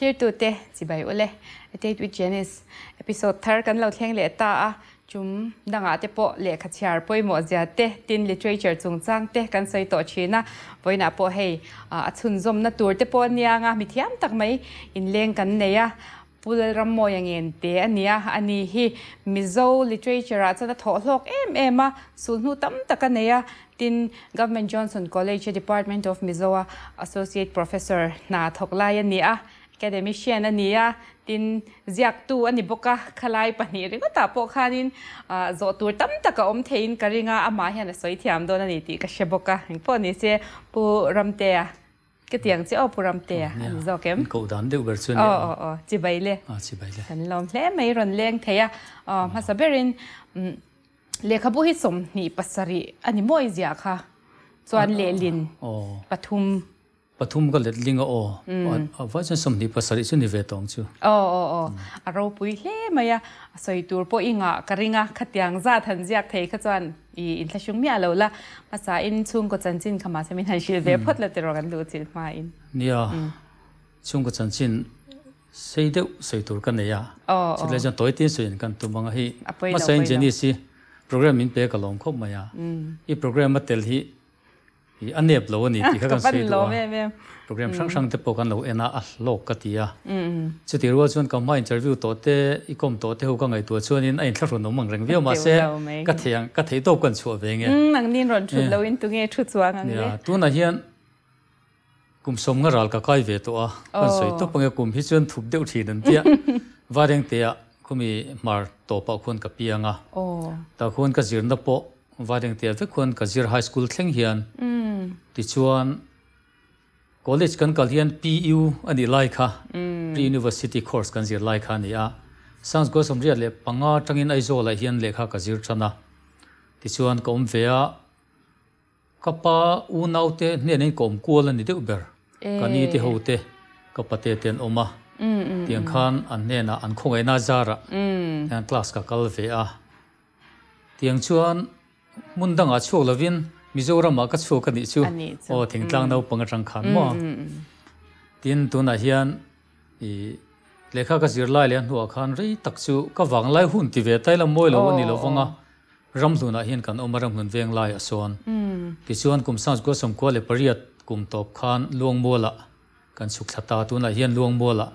clear tu te si bai ole ate tu genis episode thar kan lo thleng le ta a chum danga te po le kha chiar poi mo ja te tin literature chung chang te kan soi to china voina po hei a chun zom na tur te po nianga mi thiam tak mai in leng kan neya pulram mo yang en te ania ani hi mizo literature at sa tho lok em em a sulnu tam taka neya tin government johnson college department of mizoa associate professor na thokla ya ni a academician ani a tin ziak tu ani boka khalai pani ringa ta po khanin zo tur tam taka om thein karinga ama hian a soi thiam don ani ti ka sheboka ing po ni se pu ramte a ke tiang che o pu ramte a ani zo kem ko dan de ber chune o o o chi bai le a chi bai le kan lom hle mai ron leng theya ma saberin lekhabu hi som ni pasari ani moi zia kha chuan le lin pathum pathum ka letling o a mm. va chen somni pasari chu ni ve tong chu o o o a ro pui hle maya soi tur po inga karinga khatyang za than jak thei kha chan i in thashung mi alo la masa in chung ko chan chin khama se min han shil ve mm. phot la te rogan lu chil ma in nia mm. chung ko chan chin sei deu soi tur kan ya chi le jan toy tin suin kan tu manga hi ma sain jeni si program in pe ka long khop maya i program ma tel hi hi anep lo ni ti kha kan se do program sang mm. sang te po kan lo ena a lo ka ti a mm, mm. chu ti ro chuan kam ma interview to te i kom to te ho ka ngai tu chuan in ai thla no mang reng veo ma se ka theyang ka thei to kan chu ve nge nang nin ron chu eh. lo in tu nge chu chuang ang ya tu na hian kum som nga ral ka kai ve to a kan oh. soi to pange kum hi chuan thup deu thi dan tia wareng te a kumi mar to pa khon ka pianga oh. ta khon ka zirna po và vading tia ve khon ka zir high school thleng hian thì mm. ti chuan college kan kal hian pu đi like ha, mm. pre university course like zir lai kha ni a sans go som ria le panga tangin ai zo la hian lekha ka zir thana ti chuan kom ve a kapa u nau te ne ne kom kol ani te uber eh. kani te ho te kapa te ten oma mm, tiang khan an ne na anh không ai nazar, zara an class ka kal ve a tiang chuan mundang a chu lovin mizoram a ka chu ka ni chu o thingtlang no panga chang khan mo tin tu na hian i lekha ka zirlai le nu khan ri tak chu ka wang lai hun ti ve tai la moi lo ni lo wanga ram lu na hian kan omaram hun veng lai ason ti chuan kum sang go som ko le pariat kum top khan luang mola kan suk ta tu na hian luang mola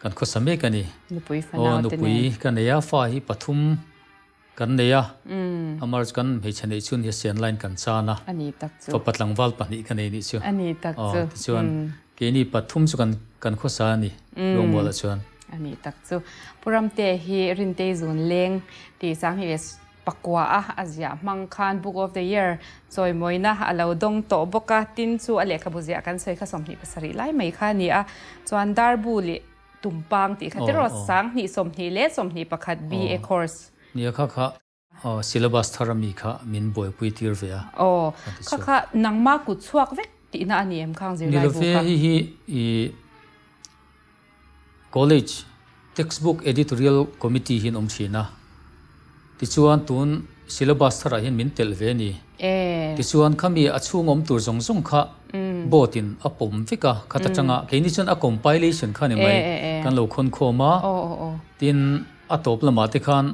kan kho same ka ni nupui fana oh, te ne o nupui ka ne ya fa hi pathum kan nei a mm. amar kan he chane chun he sen line kan cha na ani tak chu patlang wal pani kan nei ni chu ani tak chu chuan mm. ke ni pathum chu kan kan kho sa ni long mm. wala chuan ani tak chu puram te hi rin te zun leng ti sang hi pakwa a azia mang khan book of the year choi moina alo dong to boka tin chu ale kha buzia kan soi kha somni pasari lai mai kha ni a chuan dar bu li tumpang ti khatero oh, oh. sang ni somni le somni pakhat oh. a course เนี่ยค่ะค่ะ uh, syllabus tharami kha min boy pui tir ve o oh, kha kha nangma ku chuak vek ti na anh em khang zir lai bu kha hi hi i college textbook editorial committee hin om china ti chuan tun syllabus thara hin mình tel ve ni e ti chuan khami achung om tur zong zong kha mm. botin apom vika khata mm. changa keini chun a compilation khane mai eh, eh, kan lo khon khoma oh, oh, tin atop lama te khan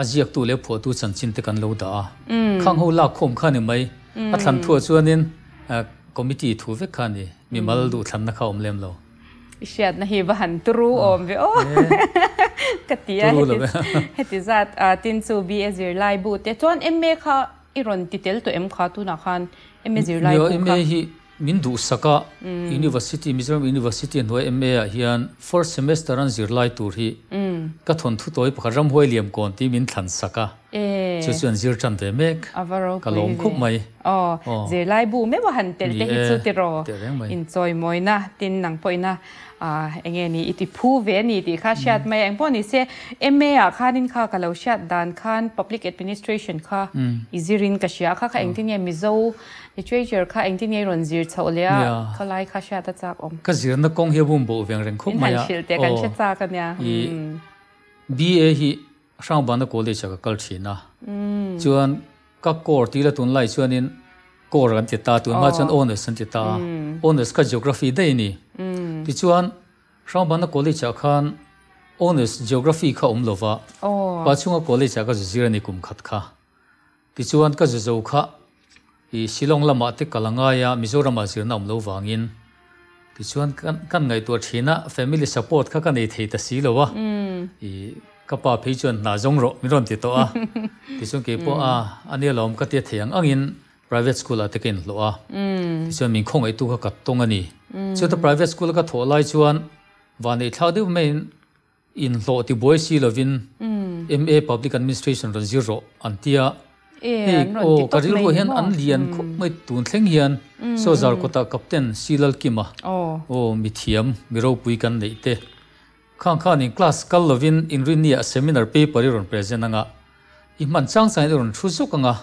aziak tu le phu tu chan chin te kan lo da mm. khang ho la khom kha ni mai mm. a thlan thua chuanin committee thu ve kha ni mi mal mm. du thlan na kha om lem lo isiat na hi ba han tru ah. om ve o oh. eh. katia heti zat tin chu bi azir lai bu te chon em me kha iron titel to em kha tu na khan em me zir lai bu kha min du saka mm. university mizoram university noi ma hian first semester an zirlai tur hi mm. ka thon thu toi pharam hoi liam kon ti min thlan saka eh. chu chuan zir chan te mek ka lom khup mai o oh, oh. zirlai bu me wa han tel te hi chu ti ro in choi moina tin nang poina a ah, enge ni iti phu ve ni ti kha shat mm. mai eng poni se ma a khanin kha ka lo shat dan khan public administration kha izirin ka shia kha kha eng oh. tin ye mizo literature kha engtin ye ron zir cha olia kha lai kha sha ta chak om ka zir na kong hebum bo veng reng khop maya hil te kan che oh. cha ka nya ba hi hmm. sang ban na college ka kal thina hmm. chuan ka kor ti la tun lai chuan in kor ran ti ta tun ma oh. chuan honors an ti ta hmm. honors ka geography dei ni ti chuan sang ban na college cha khan honors geography kha om lova oh. pa chunga college cha ka zira ni kum khat kha ti chuan ka zo kha thì Shillong làm mát cả là ngay Mizoram mà chỉ nằm lâu vàng in thì chuyện căn căn ngày tuổi chín á family support các cái này thì ta xí lâu á ừ. thì các bà phí chuyện là giống rồi mi rồi thì to á thì chuyện kia po à anh ấy làm cái tiệt thiang anh in private school là tikin lo á ừ. thì chuyện mình không ấy tu các cái tông anh ấy chuyện ta private school các thổ lai chuyện và này thao đi mình in lo thì boy xí là ừ. MA Public Administration rồi zero anh tia ek o karil ho hian an lian khup mai tun thleng hian so zar ta captain silal kima o mi thiam mi ro pui kan nei te khang khang in class kal lovin in rinia seminar paper ron present anga i à. man chang sai ron thu zuk anga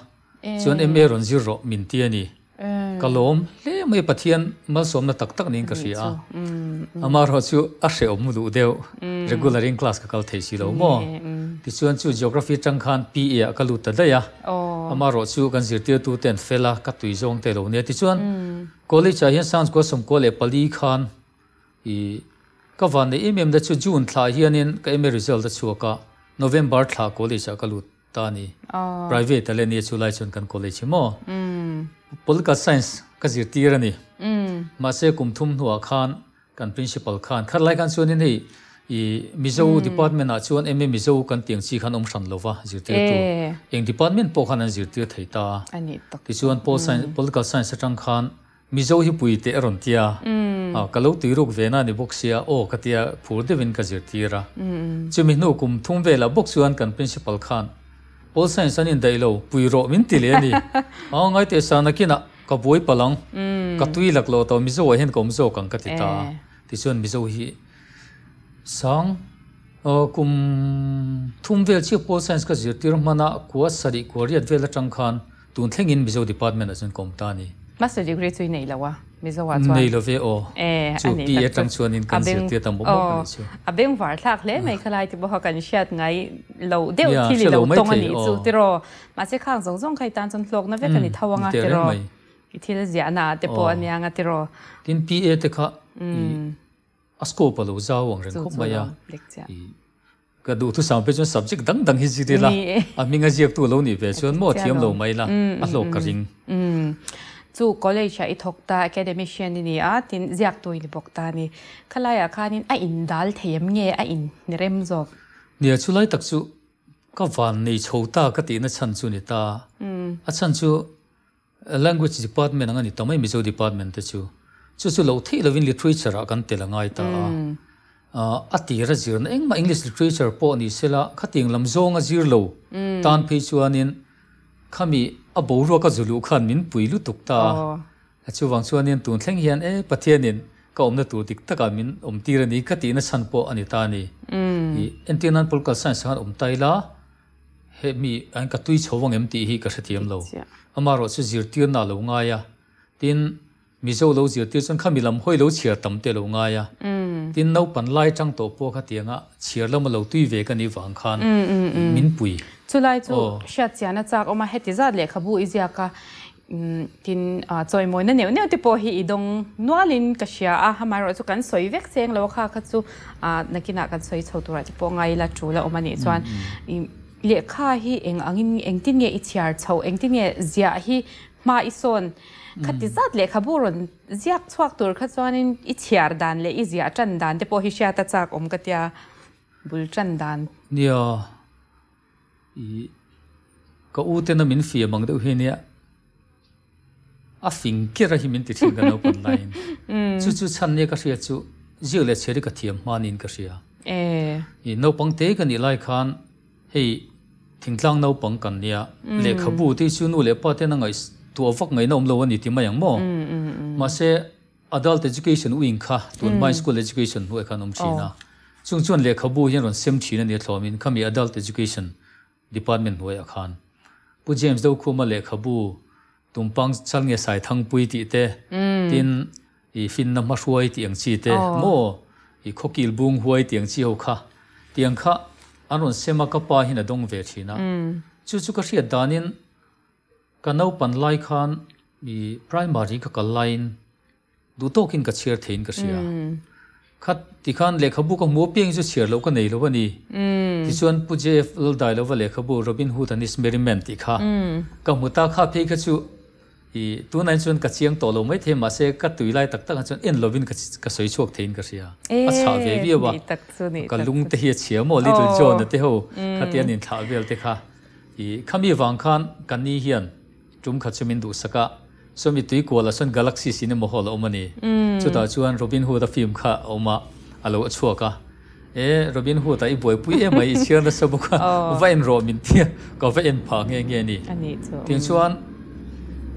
à. chuan em ron zero min ti ani kalom le mai pathian mal som na tak tak ning ka ria à. ừ, ừ. amar ho chu a she om lu deu ừ. regular in class ka kal thei si lo mo ti chuan chu geography chang khan pa ka lu ta da ya ama ro chu kan zirtir tu ten fela ka tui zong te lo ne ti chuan mm. college cha hian sans ko som ko le pali khan i ka van ne imem da chu june thla hian in ka em result da chu ka november thla college cha ka lut ta ni oh. private le ni chu lai chun kan college mo mm. political science ka zirtir ani mm. ma se kum thum nuwa khan kan principal khan khar lai kan chuan in hei i mizo department a chuan eme mizo kan tiang chi khan om hran lova zirte tu eng department po khan an zirte theita ani tak ti chuan pol science political science atang khan mizo hi pui te ron tia a kalo ti ruk vena ni boxia o katia phur de win ka zirti ra chu mi no kum thum vela box chuan kan principal khan pol science an in dai lo pui ro min ti le ni a ngai te sanakina ka boi palang ka tui lak lo to mizo hen kom zo kang ka ti ta ti chuan mizo hi sang kum thum vel chi pol science ka zir tir mana ko sari ko riat vel atang khan tun thlengin mizo department azun trên công ni master degree chu nei lawa mizo wa oh. eh, chu nei lo ve o eh ani pi atang chuan in kan zir tir tam À kan chu abeng var thak le ah. mai khalai ti bo ha kan shat lâu, lo deu thi li lo tong ani oh. chu rồi, mà sẽ khang zong zong cái tan nó về cái chon ngang na rồi, kan ni mm, thawanga tiro ithil ziana anh po oh. ania nga tiro tin pa thì kha mm a scope lo za wang reng khop maya ka du thu sam pe chon subject dang dang hi ji de la a minga jiak tu lo ni ve chon mo thiam lo mai la mm, a lo mm, ka ring chu mm. college a ta, academician ni a tin ziak toi ni bokta ni khalaya khanin a in dal them nge a in rem zo nia chu lai tak chu ka van nei chhota ka ti na chan chu ni ta a chan chu language department anga ni tamai mizo department te chu chu chu lo thi lovin literature a kan tel ngai ta hmm. a ah, ti ra zir na engma english literature po ni sela khating lam zong a zir lo hmm. tan phi chuanin khami a bo ro ka zulu khan min pui lu tuk ta oh. a chu wang chuanin tun thleng hian e eh, pathianin ka omna tu tik taka min om tira ni ka ti na san po ani ta ni hmm. i entianan political science han om taila he mi an ka tui chhawang em ti hi ka hrethiam lo amaro chu zir tir na lo nga ya tin mi zo lo zia tiêu chân khăn mi làm hoi lo chia tầm tê lo ngay à tin nấu bản lai trăng tổ po khát tiếng á chia lo mà lo tuy về cái này vàng khan min pui chu lai chu shat chia na chak oma heti zat le khabu izia ka tin choi moi na neu neu te po hi idong nualin ka sia a hamai ro chu kan soi vek seng lo kha kha chu nakina kan soi chho tu ra te po ngai la chu la oma ni chuan le kha hi eng angin eng tin nge i chiar chho eng tin nge zia hi ma i son خەتی زات لێ خەبوون زیات چواکتور کەچوانین ئیچیاردان لێ ئی زیات چەندان دەپۆ هیشیاتە چاک ئۆم کەتیا بول چەندان نیۆ کە ئو تێنە من فە مەنگدە هێنە ئەفین کێرە هی من تیگەنە پلاین چوچو چەندێ کەشە چو زیێ لە چێری کە تیم مانین کەشە ئێ نەو پەنگتێگەنی لای خان هەی تینگلان نەو پەنگ کەنە لێ خەبوو تی چو نو لێ پاتێنە نگەیست ตัวฟักไงน้องเราวันนี้ที่มาอย่างมั่วมาเช่ adult education วิ่งค่ะตัวไม่ school education หัวข้าน้องชีนะซึ่งส่วนเล็กขบวนยันวันเซมชีนั่นเดียทอมินข้ามี adult education department หัวข้านปุ่นเจมส์ดูคู่มาเล็กขบวนตุ้มปังสั่งเงี้ยสายทั้งปุยตีเตะทินอีฟินน้ำมาช่วยเตียงชีเตะมั่วอีขกิลบุงหัวเตียงชีหัวข้าเตียงข้าอันนั้นเซมากระป๋าหินดงเวทีนะจู่ๆก็เสียดานินกันเอาปันไลคอนมีพรายมารีก็กันไลน์ดูโตกินกับเชียร์เทนกับเชียร์คัดที่ขันเลขาบุกมัวเพียงจะเชียร์เราก็ไหนแล้ววันนี้ที่ส่วนปุจเจฟลราได้แล้วว่าเลขาบุโรบินฮูดันนิสเมริเมนติค่ะกับมุตาข้าเพียงก็ชูอีตัวนั้นส่วนกับเชียงโตเราไม่เทมาเซกัดตุยไล่ตักตักชวนเอ็นโรบินกับกับสวยชวกเทนกับเชียร์อาชาเวียบว่ากับลุงเตียเชียร์โมลิตุจอนเตโฮคัดเตียนินทาเวลเตค่ะอีขามีฟังขันกันนี่เฮียน trung khát cho mình đủ saka so mi tui ko la son galaxy xin sine mo hol omani chu chú chuan robin hood phim film kha oma alo chua cả, e robin hood tại buổi ai boy pui e mai chian ra sabu ka vay ro min ti ka vain pha nge nge ni tin chuan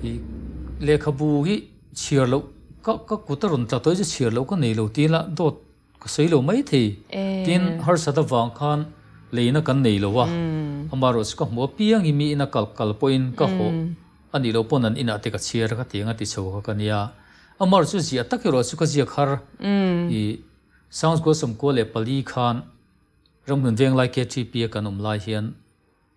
i le khabu hi chiar lo ka ka kutarun ta to je chiar lo ka nei lo ti la do ka sei lo mai thi tin har sa da wang khan leina kan nei lo wa amaro có mua piang i mi na kal kal point ka ho ani lo ponan ina te ka chier ka tinga ti chho ka kania amar chu ji atak ro su ka ji khar mm. i sounds go some le pali khan rom nun veng like a tp ka num lai hian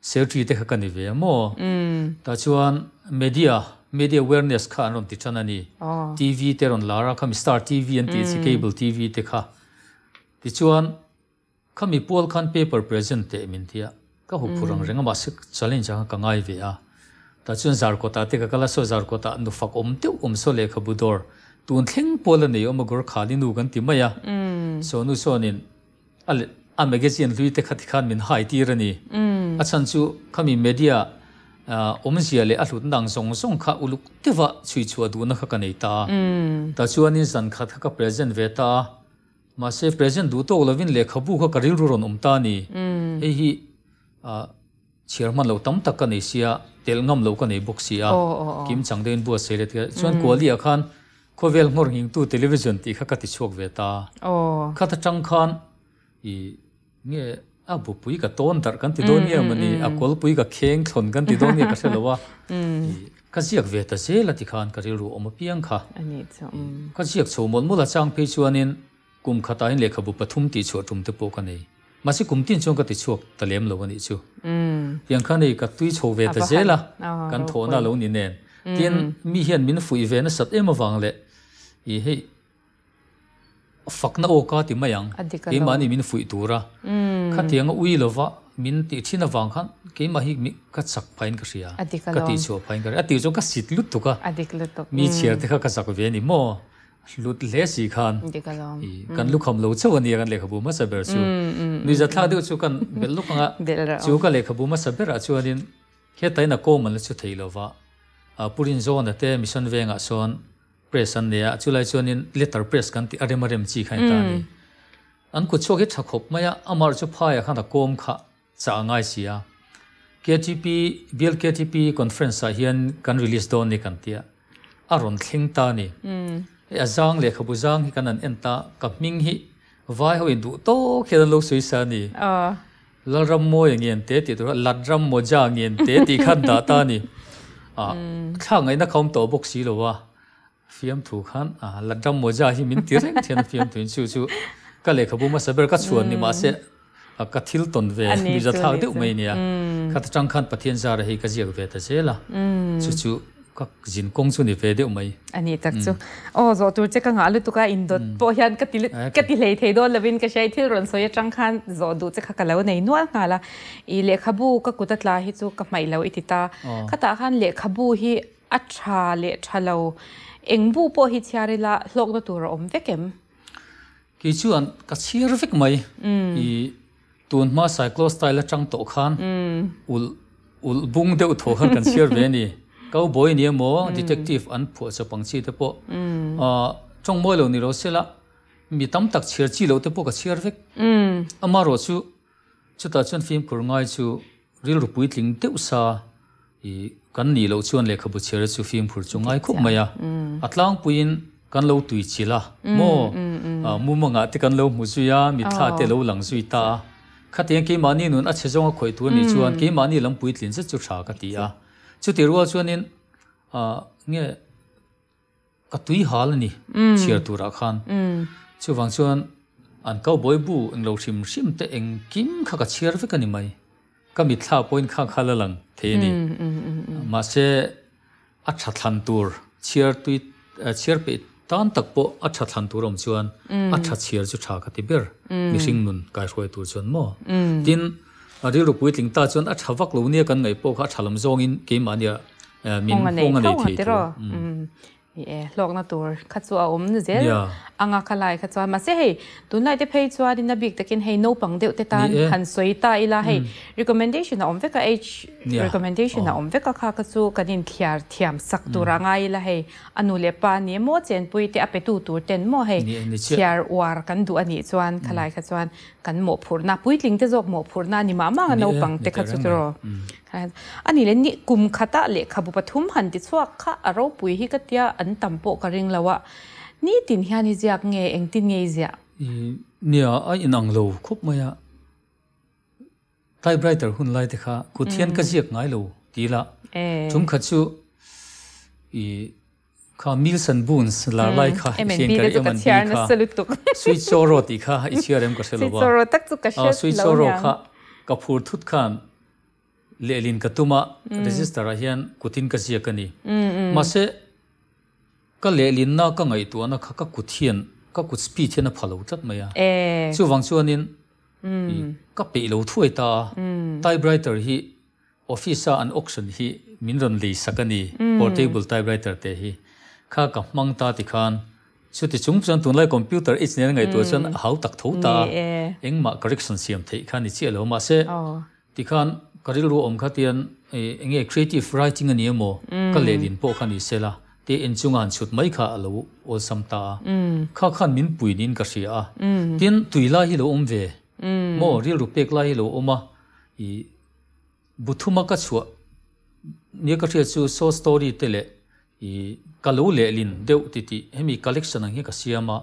se tri te ka kani ve mo mm. ta chuan media media awareness ka anom ti chana ni oh. tv te ron la ra kham star tv and tc mm. cable tv te kha ti chuan kami pol khan paper present te min thia ka hu phurang renga ma se challenge ka ngai ve a ta chun zar kota te ka kala so zar kota nu fak om te om so le kha budor tun thleng pol ne om gor khali nu gan ti maya so nu so nin al a magazine lui te khat khan min hai ti rani a chan chu khami media om zia le alut nang song song kha uluk te wa chui chu du na kha ka nei ta ta chu ani san kha tha ka present ve ta ma se present du to lovin le khabu kha karil ru ron um ta ni e hi chairman lo tam tak ka nei sia tel ngam lo kan e box si a kim chang den bu se le te chuan ko li a khan ko vel ngor hing tu television ti kha ka ti chok ve ta o kha ta chang khan i nge a bu pui ka ton dar kan ti don ye mani a kol pui ka kheng thon kan ti don ye ka se lo wa ka siak ve ta se la ti khan ka ri ru om piang kha ani cha ka siak chho mon mo la chang pe chuanin kum khata in lekha bu pathum ti chho tum te po ka nei mà cũng tin chung cái tí chuộc ta lem lâu vậy chứ yang khan này cái tuy chầu về à, ta dễ ờ, là cái thổ na lâu nín nén ừ. tiền mi hiền mình phụ về nó sắt em mà vàng lệ ý hệ phật na ô ca thì mấy yang cái mà này mình phụ tu ra ừ. khát tiếng uy lâu vợ mình tự tin là vàng khăn cái mà hi mình cắt sạc phai cái gì à cắt tí chuộc phai cái à tí chuộc cắt xịt lút tu à? à, cả mi ừ. chia thì khát cắt sạc về ni mò. ลุดเลสีขันกันลูกคำลูกเชื่อวันนี้กันเลขบุมาสเบอร์ชูนี่จะท่าเดียวชูกันเบลลูกงะชูกันเลขบุมาสเบอร์ชูอันนี้แค่ไตนักโกมันเลยชูเทียลวะปุรินโซนเตมิชันเวงอ่ะชนเพรสันเนี่ยชูไลชูอันนี้เลตเตอร์เพรสกันที่อะไรมาเริ่มจีขันตานี่อันกูช่วยให้ฉักขบไม่ยะอามาร์ชูพายขันตะโกมขะจะง่ายเสีย KTP BLKTP conference เฮียนกัน release โดนนี่กันเตียอารมณ์ทิ้งตานี่ a zang le khabu zang hi kanan enta kap ming hi vai ho in du to khelan lo sui sa ni lal ram mo yang yen te ti tu lat ram mo ja yang yen te ti khan da ta ni a thang ai na khom to bok si lo wa fiam thu khan a lat ram mo ja hi min ti rek chen fiam thu in chu chu ka le khabu ma saber ka chuan ni ma se a ka thil ton ve ni ja thak de umai ni a khat chang khan pathian za ra hi ka jiak ve ta se chu chu ก็ยินกงสุนิเฟเดียวไหมอันนี้จักจูโอ้โหตัวเจ้ากังอาลุตุกาอินโดปอห็นกติลกติเลยเทโดลวินก็ใช้ที่รอนโซยจังคันโอดูจะขากันแล้วในนัวงาละอีเลขบูก็กุตัลาฮิจูกับไม่เล่าอิติตาขตาขันเลขบูฮิอัตราเลทราเลวเอ็งบูปอฮิทียาริละลูกตัวรอมเวกมกิจวันก็เชียร์ฟิกไหมอีตันมาไซโครสไตล์จังโตขันอุลอุลบุงเดือดโถขันกันเชียร์เวนี่ câu bối ni mô ừ. detective an phụ cho bằng chi thế po ừ. ờ trong mỗi lần ni lo sẽ là mi tâm tak chia chi lo thế po cái chia vek ama ừ. rồi chú chú ta chân phim của ngay chú real bụi tiếng tiêu sa thì kan ni lo chuan lekha bộ chher chú phim phur chu ngai khup maya atlang puin kan lo tui chila mo mu mo ngã te kan lâu mu chu à mi tha ờ. te lâu lang zui ta khateng ki mani nun a chejong a khoi tu ni chuan ki mani lam pui tlin se chú tha cái gì à dạ. Tio deriwa zwaan in ka tui haalani qeer mm. duur a khaan. Mm. Tio vaan zwaan an kauboibu in loo shimshimta in kim kaka qeer fikaani mai. Ka Rilu pui ting ta chun a chavak lu nia kan ngay po ka chalam zongin ke ma nia min fong e lok na tur khatsu a om na zel anga khalai khatsu ma se hei tun lai te phei chua din na bik takin hei no pang deu te tan han soi ta ila hei recommendation a om veka h recommendation a om veka kha khatsu kanin thliar thiam sak tur anga ila hei anu le pa ni mo chen pui te ape tu tur ten mo hei thliar war kan du ani chuan khalai khatsuan kan mo phur na pui tling te jok mo phur na ni ma ma no pang te khatsu tro อันนี้เลนี่กลุ่มขตะเละขบุปทุมหันติสวกขะอารมปุยฮิกตยาอันตัมโปกริงละวะนี่ตินฮานิจักเงเองตินเงยจักเนี่ยไอ้นังโลคุบมายะไล่ไบรเตอร์หุ่นไล่ติค่ะกูเทียนก็เจียกไงโลดีละจุมขัดชูอีข้ามิลสันบูนส์ลาไลค่ะเชียงกันเอ็มบีค่ะสวิตโซโรติค่ะอีเชียร์เอ็มก็เซลบาสวิตโซโรตักจุกเชสวิตโซโรค่ะกับพูดทุกคำ le lin ka tuma register a hian kutin ka zia kani ma se ka le lin na ka ngai tu na kha ka kuthian ka kut spi thena phalo chat maya chu wang chuanin ka pe lo thuai ta typewriter hi office an auction hi minron li sakani portable typewriter te hi kha ka mang ta ti khan chu ti chung chan tun lai computer is nen ngai tu chan hau tak tho ta engma correction siam thei khan ni chi lo ma se ti khan ka ril ru om kha tian enge creative writing ani mo ka le din po khan i sela te en chungan chut mai kha alo o samta kha khan min pui nin ka ria tin tuila hi lo om ve mo ril ru pek la hi lo oma i buthuma ka chua ne ka thia chu so story tele i ka lo le lin deu ti ti hemi collection ang hi ka siama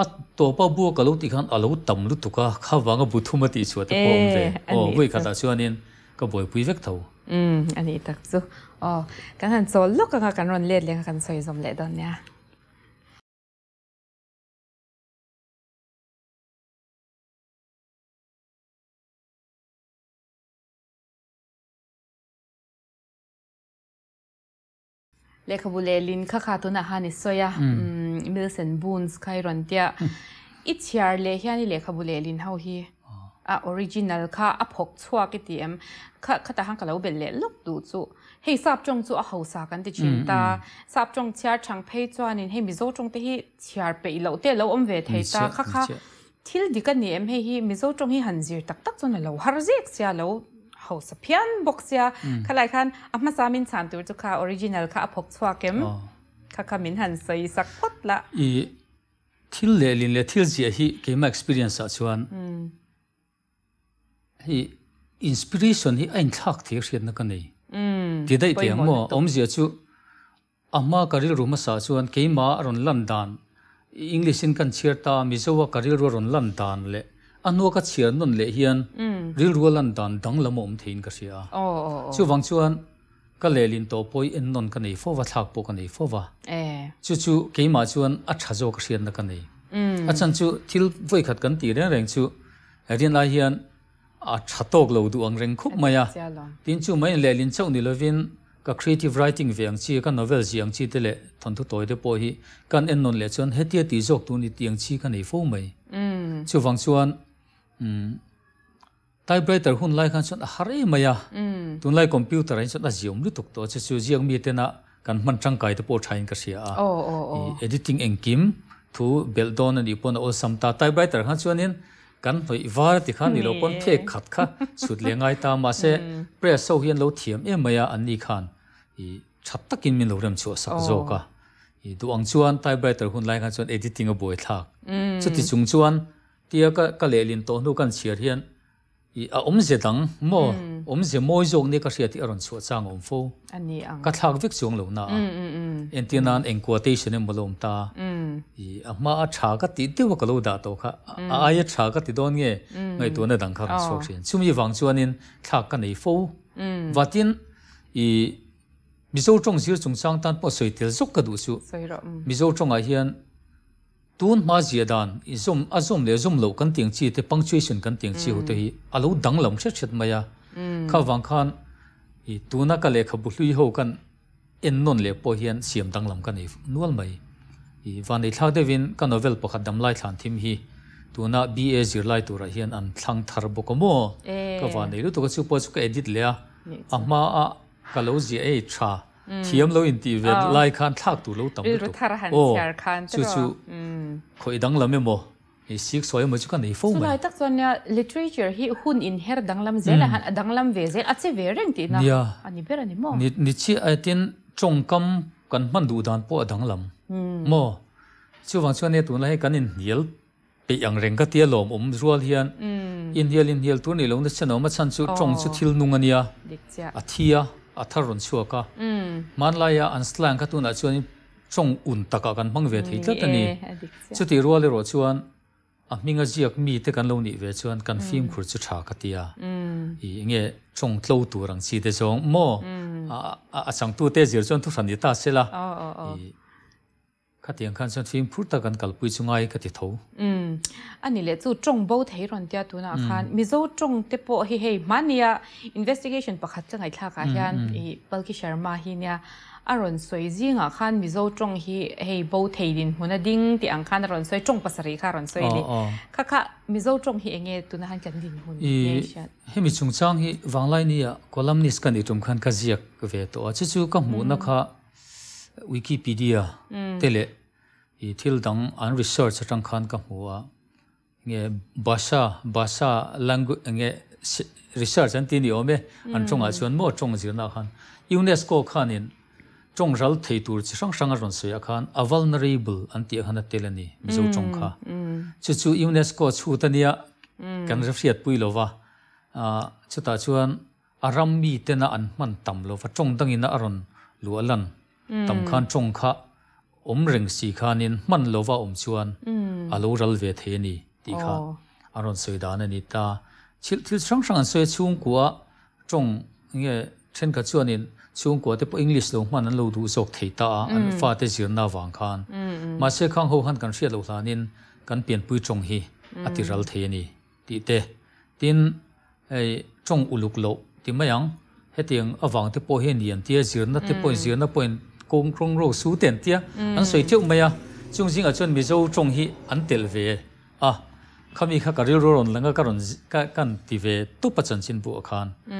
a to pa bu ka lo ti khan a lo tam lu tu ka kha wa nga bu thu ma ti chu ta pom ve o voi kha ta chuan in ka boi pui vek tho um ani tak chu o kan han so lo ka kan ron le le kan so izom le don ya đó nha, bu le lin kha kha tu na ha ni so ya um mills and Boons khai ron tia hmm. i chiar le hian i le kha bu le lin ho hi a ah. ah, original kha a phok chua ki ti em kha kha ta hang kalau bel le lok du chu hei sap chong chu a ho sa kan ti chin ta hmm, hmm. sap chong chiar chang phei chuan in hei mizo chong te hi chiar pe lo te lo om ve thei ta kha kha thil di kan ni em hei hi mizo chong hi han zir tak tak chon lo har zek sia lo ho sa pian boxia khalai khan amma samin chan tur chu kha original kha a phok chua kem oh khaka min han sai sak khot la i thil le lin le thil ji hi ke ma experience a chuan hi inspiration hi ein thak thir hian na ka nei ti dai te mo om zia chu amma karil ruma sa chuan ke ma ron lan dan english in kan chiar ta mizowa karil ro ron lan dan le anua ka chiar non le hian ril ro lan dan dang lamom thein ka sia chu wang chuan ก็เลลินโตปอยเอ็นนนกันนี่ฟอว่าทักปกันนี่ฟอว่าเอจู่จู่เกี่ยมาชวนอัจฉริยะเสียนกันนี่อาจารย์จู่ทิลไว้ขัดกันตีเรื่องแรงจู่เรียนลายเฮียนอัจฉริยะเราดูอังเร่งคุบมาอ่ะทีนจู่ไม่เลลินเจ้านี่เลวินก็ creative writing เวียงชีก็ novel เสียงชีเตเลทันทุตัวเดปอยฮีกันเอ็นนนเลชวนเฮตีตีจกตัวนี่เตียงชีกันนี่ฟอไหมจู่ฟังชวนอืม typewriter hun lai khan chon hare maya mm. tun lai computer ai chon azium lu tuk to che chu jiang mi tena kan man chang kai te po thain ka sia a oh, oh, oh. editing and kim thu bel beldon and ipon ol samta typewriter khan chuan in kan hoi var ti khan ni lo pon phe khat kha chut le ngai ta ma se mm. press so hian lo thiam em maya an ni khan i chat takin min lo ram chu sa zo ka i du ang chuan typewriter hun lai khan chon editing a boi thak mm. chu ti chung chuan tia ka ka le lin to nu kan chiar hian i a om ze dang mo om ze moi zong ne ka sia ti aron chu chang om fo ani ang ka thak vik chung lo na en ti nan en quotation em bolom ta i a ma a tha ka ti te wa ka lo da to kha a ya tha ka ti don nge ngai to na dang kha ka chok chen chumi wang chuan in thak ka nei fo watin i mizo chong zir chung chang tan po soi tel zok ka du chu mizo chong a hian tuôn mà dìa đàn zoom a zoom le zoom lâu cần tiếng chi thì punctuation cần tiếng chi hote thì, alo dang lam chet chet à, mm. kha wang khan i tuna ka le khabu hlui ho kan in non le po hiền siam dang lam kan if nual mai i van ei thla devin ka novel pakhat dam lai thlan thím hi tuna ba zir lai tu ra ah hiền an thăng thar bo ko mo eh. ka van ei lu to ka chu po chu edit le a ama a ka lo zia ei tha thiam lo in ti ve oh. lai khan thak tu lo tam tu o chu chu khoi dang lam e mo e sik soi mo chu kan nei fo ma tak chon ya literature hi hun in her dang lam zel mm. han dang lam ve zel ache ve reng ti na ani ber ani mo ni ni chi a tin chong kam kan man du dan po dang lam mm. mo chu wang chu ne tu lai kan in niel pe yang reng ka tia lom um rual hian mm. in hiel in hiel tu ni long da chano ma chan chu chong oh. chu thil nung ania a thia a thar ron chuaka man mm. laia an slang khatuna chuan chong un taka kan mang ve thei tlat ani chuti rual ro chuan a hminga ziak mi te kan lo ni ve chuan kan film mm. khur chu tha katia mm. i nge chong tlo tu rang chi te chong mo a chang tu te zir chuan thu ran ni ta sela oh, oh, oh. khatiang khan chuan film phur ta kan kalpui chungai ka ti tho ani le chu chong bo thei ron tia tu na khan mizo chong te po hi hei mania investigation pakhat changai thla ka hian i palki sharma hi nia aron soi zinga khan mizo chong hi hei bo thei din huna ding ti ang khan ron soi chong pasari kha ron soi ni kha kha mizo chong hi enge tu na han kan din hun ni he mi chung chang hi wanglai ni ya kolam ni skan i tum khan ka ziak ve to a chu chu ka mu na kha wikipedia tele i thil dang an research atang khan ka mu a nge basa basa language nge research an tin yome an hmm. chung a chuan mo chung zir na khan unesco khan in chung ral thei tur chi sang sang a ron se khan a vulnerable an ti khana telani mizo hmm, chung kha hmm. chu chu unesco chu tania kan refriat pui lova a uh, chuta chuan aram mi tena an man tam lova chung dangin a ron lualan tam khan chung kha om reng si khanin man lova om chuan hmm. alo ral ve the ni ti kha oh. aron soi dan ani ta chil thil sang sang soi chung kwa trong nge then ka chuan in chung kwa te po english lo man an lo du sok thei ta hmm. an fa te zir na wang khan hmm, ma se khang ho han kan hria lo hlanin kan pian pui chong hi ati ral the ni ti te tin ei trong uluk lo ti mayang hetiang awang te po he nian tia zir na te po zir na point công công rồi số tiền tia mm. anh suy tiêu mấy à chúng riêng ở trên mấy dâu trung hi anh tiền về à khăm ý các cái rồi rồi lần các rồi cái cái tỷ về tu bát chân xin bộ khan thì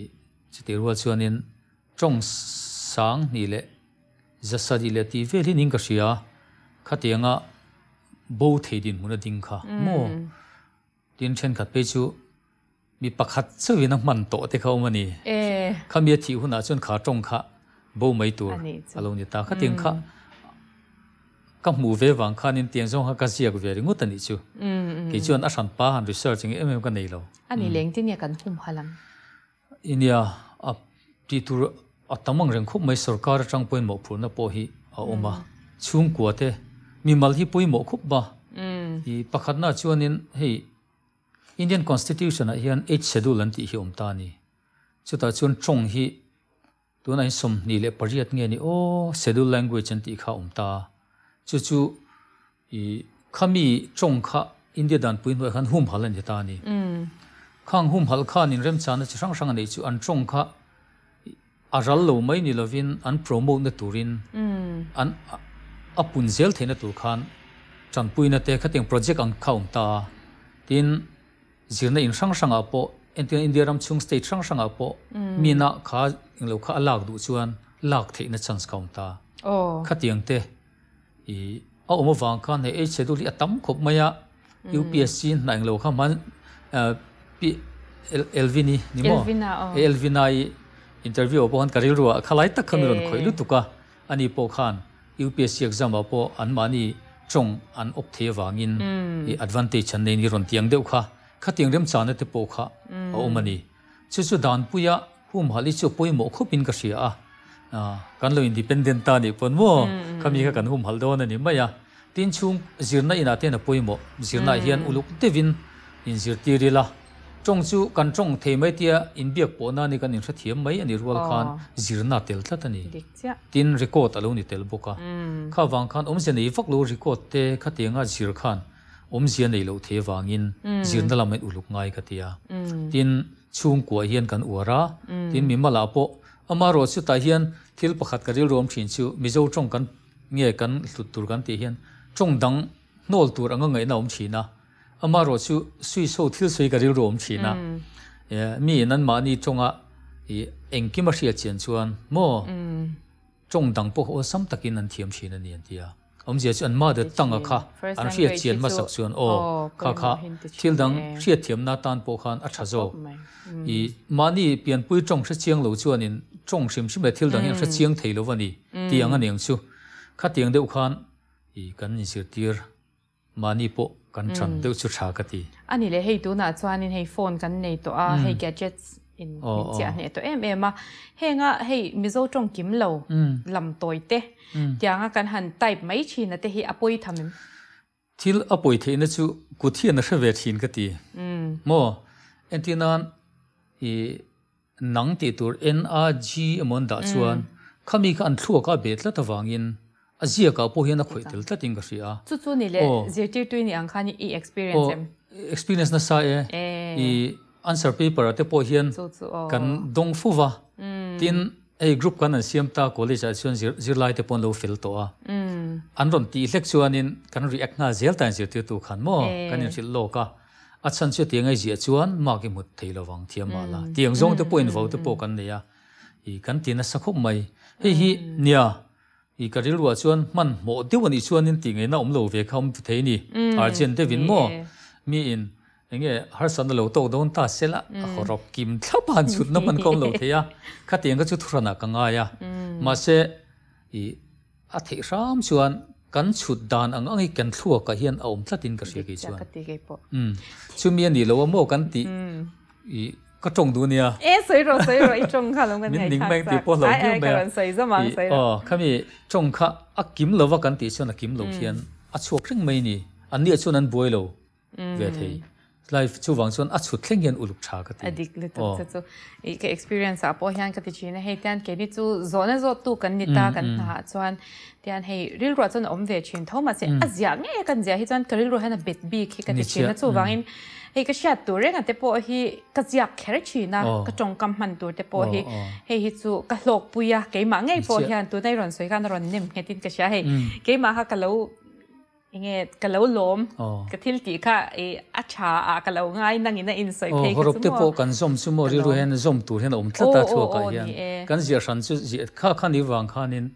mm. chỉ tiêu vào cho nên trồng sáng nỉ lệ giờ sa đi lệ tỷ về thì nín cái gì à khát tiếng à bố thấy đi muốn đi khá mò tiền chen các bây chú mi pakhat chu vi na man to te kha omani e eh. khamia thi huna chun kha tong kha bố mấy tuổi à lâu như ta khát ừ. tiếng khát các mù về vàng khát nên tiền giống các gì của việc ngủ tận đi chưa? Ừ, ừ. cái chuyện ăn sản ba hàng research những em em cái này lo anh à, ấy lên tiếng nhà cần không hà lắm India à đi tour à tấm mang rằng khúc mấy sở cả trong bên một phụ nó bỏ hi à ôm mà chung quá thế mi mal hi bôi một khúc ba thì bắt khát na chuyện nên hey Indian Constitution à, hiện eight schedule lần thì hi ông ta ni cho ta chuyện trong hi ตัวนั้นสมนี่เละปริยัติเงี้ยนี่โอ้ schedule language นั่นที่ข้าอมตาจู่จู่อีข้ามีจงข้าอินเดียดันปุ่นไว้ขันหุ่มพัลนี่ตานี่ข้างหุ่มพัลข้านี่เริ่มจานนี่ช่างช่างนี่จู่อันจงข้าอารัลโลไม่นี่ละวินอันโปรโมทนี่ตัวรินอันอปุ่นเซลเทนตัวขันจันปุ่นนี่เตะขัดยังโปรเจกต์อันข้าอมตาทีนสิ่งนั้นช่างช่างอ่ะปอ entian india ram chung state sang sang apo mm. mina kha inglo kha alak du chuan lak the na chance kaum ta oh khatiang te i a omo wang kan he che du li atam khop maya mm. upsc na inglo kha man uh, p elvini nimo oh. elvina i interview apo han karil ruwa khalai tak khamiron khoi lu tuka ani po khan upsc exam apo an mani chung an op the wangin mm. i advantage chan nei ni ron tiang deuh kha khát tiếng rem chán thì bố khá ở ừ. ôm này chứ chú đàn bây giờ hôm hà lý chú bôi mồ khó pin cái gì à kan lo independent ta ni mì mo gần ka kan hum hal don ni maya tin chung là ina te na này hiện hian uluk te vin in zir ti ri la chong chu kan chong thei mai tia in biak po na ni kan in thiam mai anh rual khan zirna tel tla ta ni tin record alo à ni tel boka kha wang ừ. khan om sẽ nei phát lo record te kha tiếng nga zir khan om zian nei lo the wangin mm. zirna lamai uluk ngai katia mm. tin chung kwa hian kan uara mm. tin mimala po ama ro chu ta hian thil pakhat karil rom thin chu mizo tong kan nge kan thut tur kan ti hian chung dang nol tur anga ngai na om china ama ro chu sui so thil sui karil rom china mi nan ma ni chonga i engki ma ria chen chuan mo chung dang po ho sam takin an thiam china nian tia ông om je chuan ma de tanga kha an ria chian ma sak chuan o oh, kha kha thil dang ria thiam na tan po khan a tha zo oh, mm. i mani pian pui chong sa chiang lo chuan in chong sim sim le thil dang yang mm. sa chiang thei lo wani mm. ti ang aneng chu kha tiang deuh khan i kan ni sir tir mani po kan chan deuh chu tha ka ti ani le hei tu na chuan in hei phone kan này to à, hay gadgets in chia oh, ne oh. to em em ma he nga he mi zo tong kim lo mm. lam toi te mm. tia nga kan han type mai chi na te hi apoi thamim til apoi the na chu ku thia na sha ve thin ka ti mm. mo en ti nan i nang ti tur n a g amon da chuan khami kan thua ka be tla ta wang in azia ka po hian a khoi tel ta ting ka answer paper te po hian oh. kan dong fuwa mm. tin a group kan an siam ta college a chuan zirlai te pon lo fel to a mm. an ron ti hlek chuan in kan react na zel tan zir te tu khan mo eh. kan in chil lo ka a chan chu tiangai ji chuan ma ki mut thei lo wang thiam ma la mm. tiang zong te point vo te po kan le ya i kan tin a sakhop mai hi hi nia i karil wa chuan man mo deuan i chuan in ti ngai na om lo ve kham thei ni argent te vin mo eh. mi in nghe har san lo to don ta sela ừ. họ rop kim thla pan chut na man kom lo the ya à. kha tiang chút thua thurana ka ngay ya ma se i a the chuyện chuan kan đàn anh anh ấy kan thlua cái hiện ông tlatin tin cái gì chuyện um ừ. chú mi đi lo mo kan ti i ka tong du nia e soi ro soi ro i tong kha cái này hai ning mang ti po lo ki ba ai soi za mang soi oh khami tong kha a kim lo wa kan ti chuan a kim lo hian a chuak ring mai ni an ni chuột an boi lo ừ. về thei life chu wang chon achu thleng hian uluk tha ka ti adik le tak cha chu e ke experience apo hian ka ti chin he tian ke ni chu zone zo tu kan ni ta mm, kan tha mm. chuan tian hei ril ro chon om ve chin thoma se mm. azia nge e kan zia hi chuan karil ro hana bet bi khi ka ti chin chu wangin hei ka shat tu renga te po hi ka zia kher chi e na ka tong kam man tu te po hi hei hi chu ka hlok puya ke ma nge po hian tu nai ron soi kan ron nim he tin ka sha hei ke ma ha ka lo nghe lâu kalau lom ờ. thiết ti kha e acha a kalau ngai nang ina in soi ờ, phe horop te po kan som sumo ri ru hen zom tur hen om tla ta thu ka hian e. kan zia san chu zia kha khan i wang khan mm, in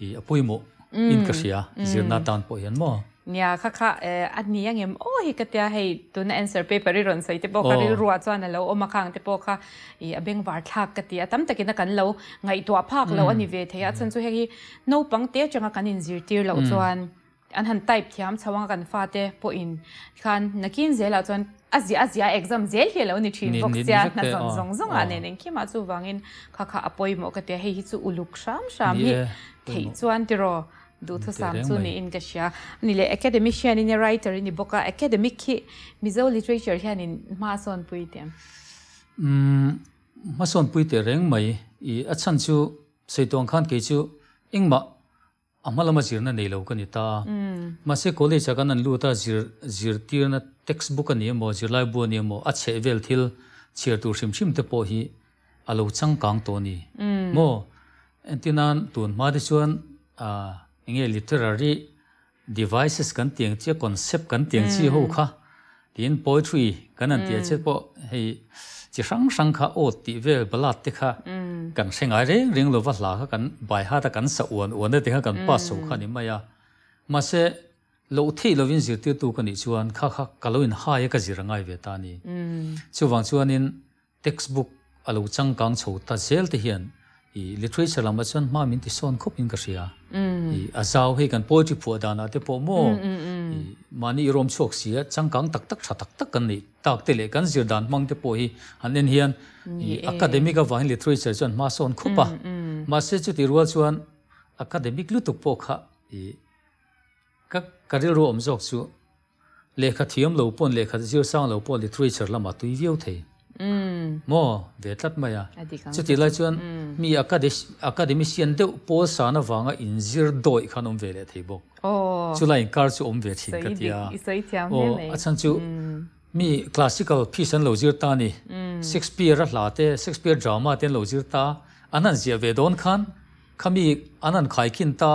i bôi mồ, in cái gì à, zir na tan po hiện mà. nia kha kha e, anh ni anh em o oh, cái katya hei tu na answer paper ri ron sai te po ka ri lâu, chuan lo o makhang te po kha i abeng war thlak katia tam takin kan lâu, ngai tua park lâu, mm. anh ve thấy a mm. chan chu hei no tiếc cho changa kan in tiêu lâu lo chuan an han type thiam chawang kan fa te po in khan nakin zela ah chon azia azia exam zel hi lo ni thin box ya na zong zong zong ane nen ki ma chu wangin kha kha apoi mo ka te he hi chu uluk sham sham hi eh, thei chuan ti ro du thu sam chu ni in ka sha ni le academician in writer in boka academic hi mizo literature hian in ma son pui te um mm, ma son pui te reng mai i achan chu seitong khan ke chu ingma amalama jirna nei lo kani ta mm. ma se college chaka nan lu ta jir jir tirna textbook ani mo jir lai bo ni mo a che vel thil chhir tur sim sim te po hi alo chang kang to ni mm. mo entina tun ma de chuan a nge literary devices kan tiang che concept kan tiang chi mm. ho kha tin poetry kan an tia che po hei chỉ sáng sáng khá ôt tì về bà lạ tì khá gần mm. sinh ai rèn riêng lô vật lạ khá gần bài hát ta gần sợ uồn uồn tì khá gần bà mm. sổ khá nìm mây à mà sẽ lô thị lô viên dìa tiêu tu gần ý chuan khá khá gà lô in hai cái gì rằng ai về ta nì mm. chú vang chuan in textbook à lô chăng càng chầu ta dèl tì hiền i literature lama chuan ma min ti son khop in ka ria i azaw hei kan poetry phu dana te po mo i mani irom chok sia changkang tak tak thatak tak kan ni tak te le kan zir dan mang te po hi an en hian e. academic of wine literature chuan ma son khupa mm, mm. ma se chu ti rual chuan academic lu tuk po kha e ka karil ro om jok chu lekha thiam lo pon lekha zir sang lo pon literature lama tui viau thei mo ve tlat maya chuti lai chuan mi academician deuh pawl sana vanga inzir doi khan om ve le thei bok chu lai kar chu om ve thin ka tia o achan chu mi classical piece an lo zir ta ni shakespeare ra hla te shakespeare drama ten lo zir ta anan zia ve don khan khami anan khai kin ta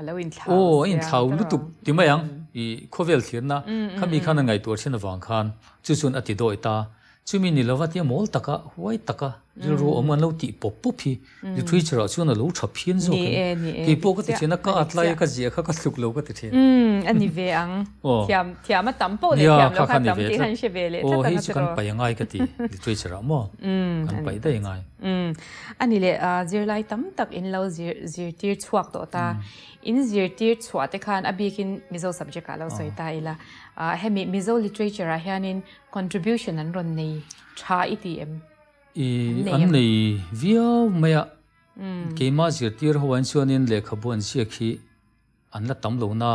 alo in thau o in thau lutuk ti mayang i khovel thir na khami khana ngai tur chen wang khan chu chun ati doi ta chumi ni lawati mol taka huai taka ril ru omgan lo ti pop pu phi ju thui chara chu na lo thap phian zo kan ki po ka ti chena ka atlai ka je kha ka thuk lo ka ti the um ani ve ang thiam thiam tam po le thiam lo kha tam ti han she ve le ta ta kan pa yangai ka ti ju thui chara mo kan pa da yangai um ani le zir lai tam tak in lo zir zir tir chuak to ta in zir tir chhuate khan abikin mizo subject ala soi ah. ta ila ah, hemi mizo literature a hianin contribution an ron nei tha iti e em i an nei vio maya hmm. keima zir tir ho an chuanin lekhabun sia khi an la tam lo na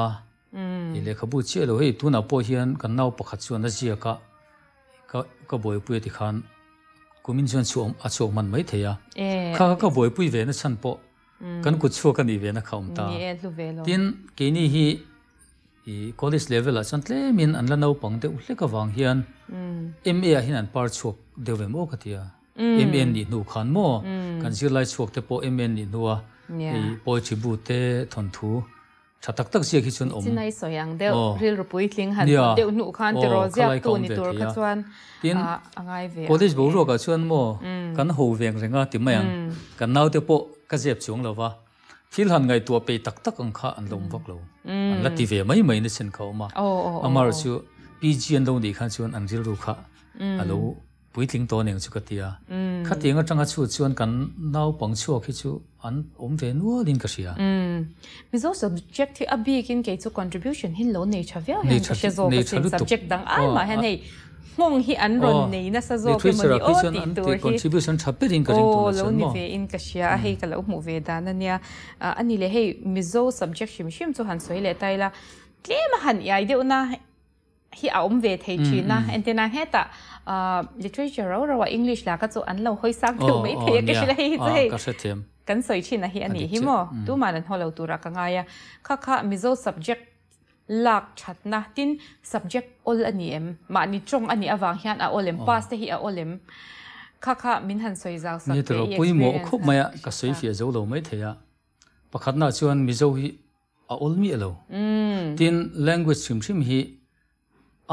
hmm. i lekhabu che lo hei tuna po hian kan nau pakhat chuan a zia ka ka ka boi pui ti khan kumin chuan chuam a chok man mai theya eh. kha ka boi pui ve na chan po kan ku chu kan i ve na khawm ta tin kini hi i college level a chan tle min an la no pang te hle ka wang hian ma hin an par chuak de ve mo khatia mn ni nu khan mo kan sir lai chuak te po mn ni nuwa i po chi bu te thon thu chatak tak sia khi chun om chinai soyang de ril ru pui tling han de nu khan te ro zia tu ni tur kha chuan tin angai ve college bo ro ka chuan mo kan ho veng renga ti mayang kan nau te po ก็เจ็บช่วงเราว่าที่หลันไงตัวไปตักตักอังคาอันลงพวกเราอันละทีเวไม่ไม่ในเช่นเขามาอามาร์ชูปีจีนลงดีขันชวนอันริลูค่ะอันลูปุ้ยทิ้งตัวหนึ่งชุกตียขัดเองก็จังก็ชวนชวนกันเล่าปังชั่วคิดชูอันอมเทนัวดินกษียอืม There's also subject to a big in case of contribution in low nature view and nature subject dang ai ma hen hey mong hi an ron ờ, nei na sa zo ke mani o ti tur hi contribution thapper in karing to sa mo ve in kashia hei kala mu ve dana nia ani le hei mizo subject shim shim chu han soi le taila tlema han ya ide una hi a om ve thei chi na antena heta literature ro ro english la ka chu an lo hoi sak theu mai thei ke shila hei hei ka sa them kan soi chi na hi ừ, ừ. ani à. à, à, ờ, ờ, hi mo tu manan holo tura ka ngaya kha kha mizo subject lak chat na tin subject all ani em ma ni chong ani awang hian a olem oh. pass te hi a olem kha kha min han soi zau sa ni tro pui mo khup maya ka soi fia zo lo mai theya pakhat na chuan mi zo hi a ol mi lo hmm. tin language chim chim hi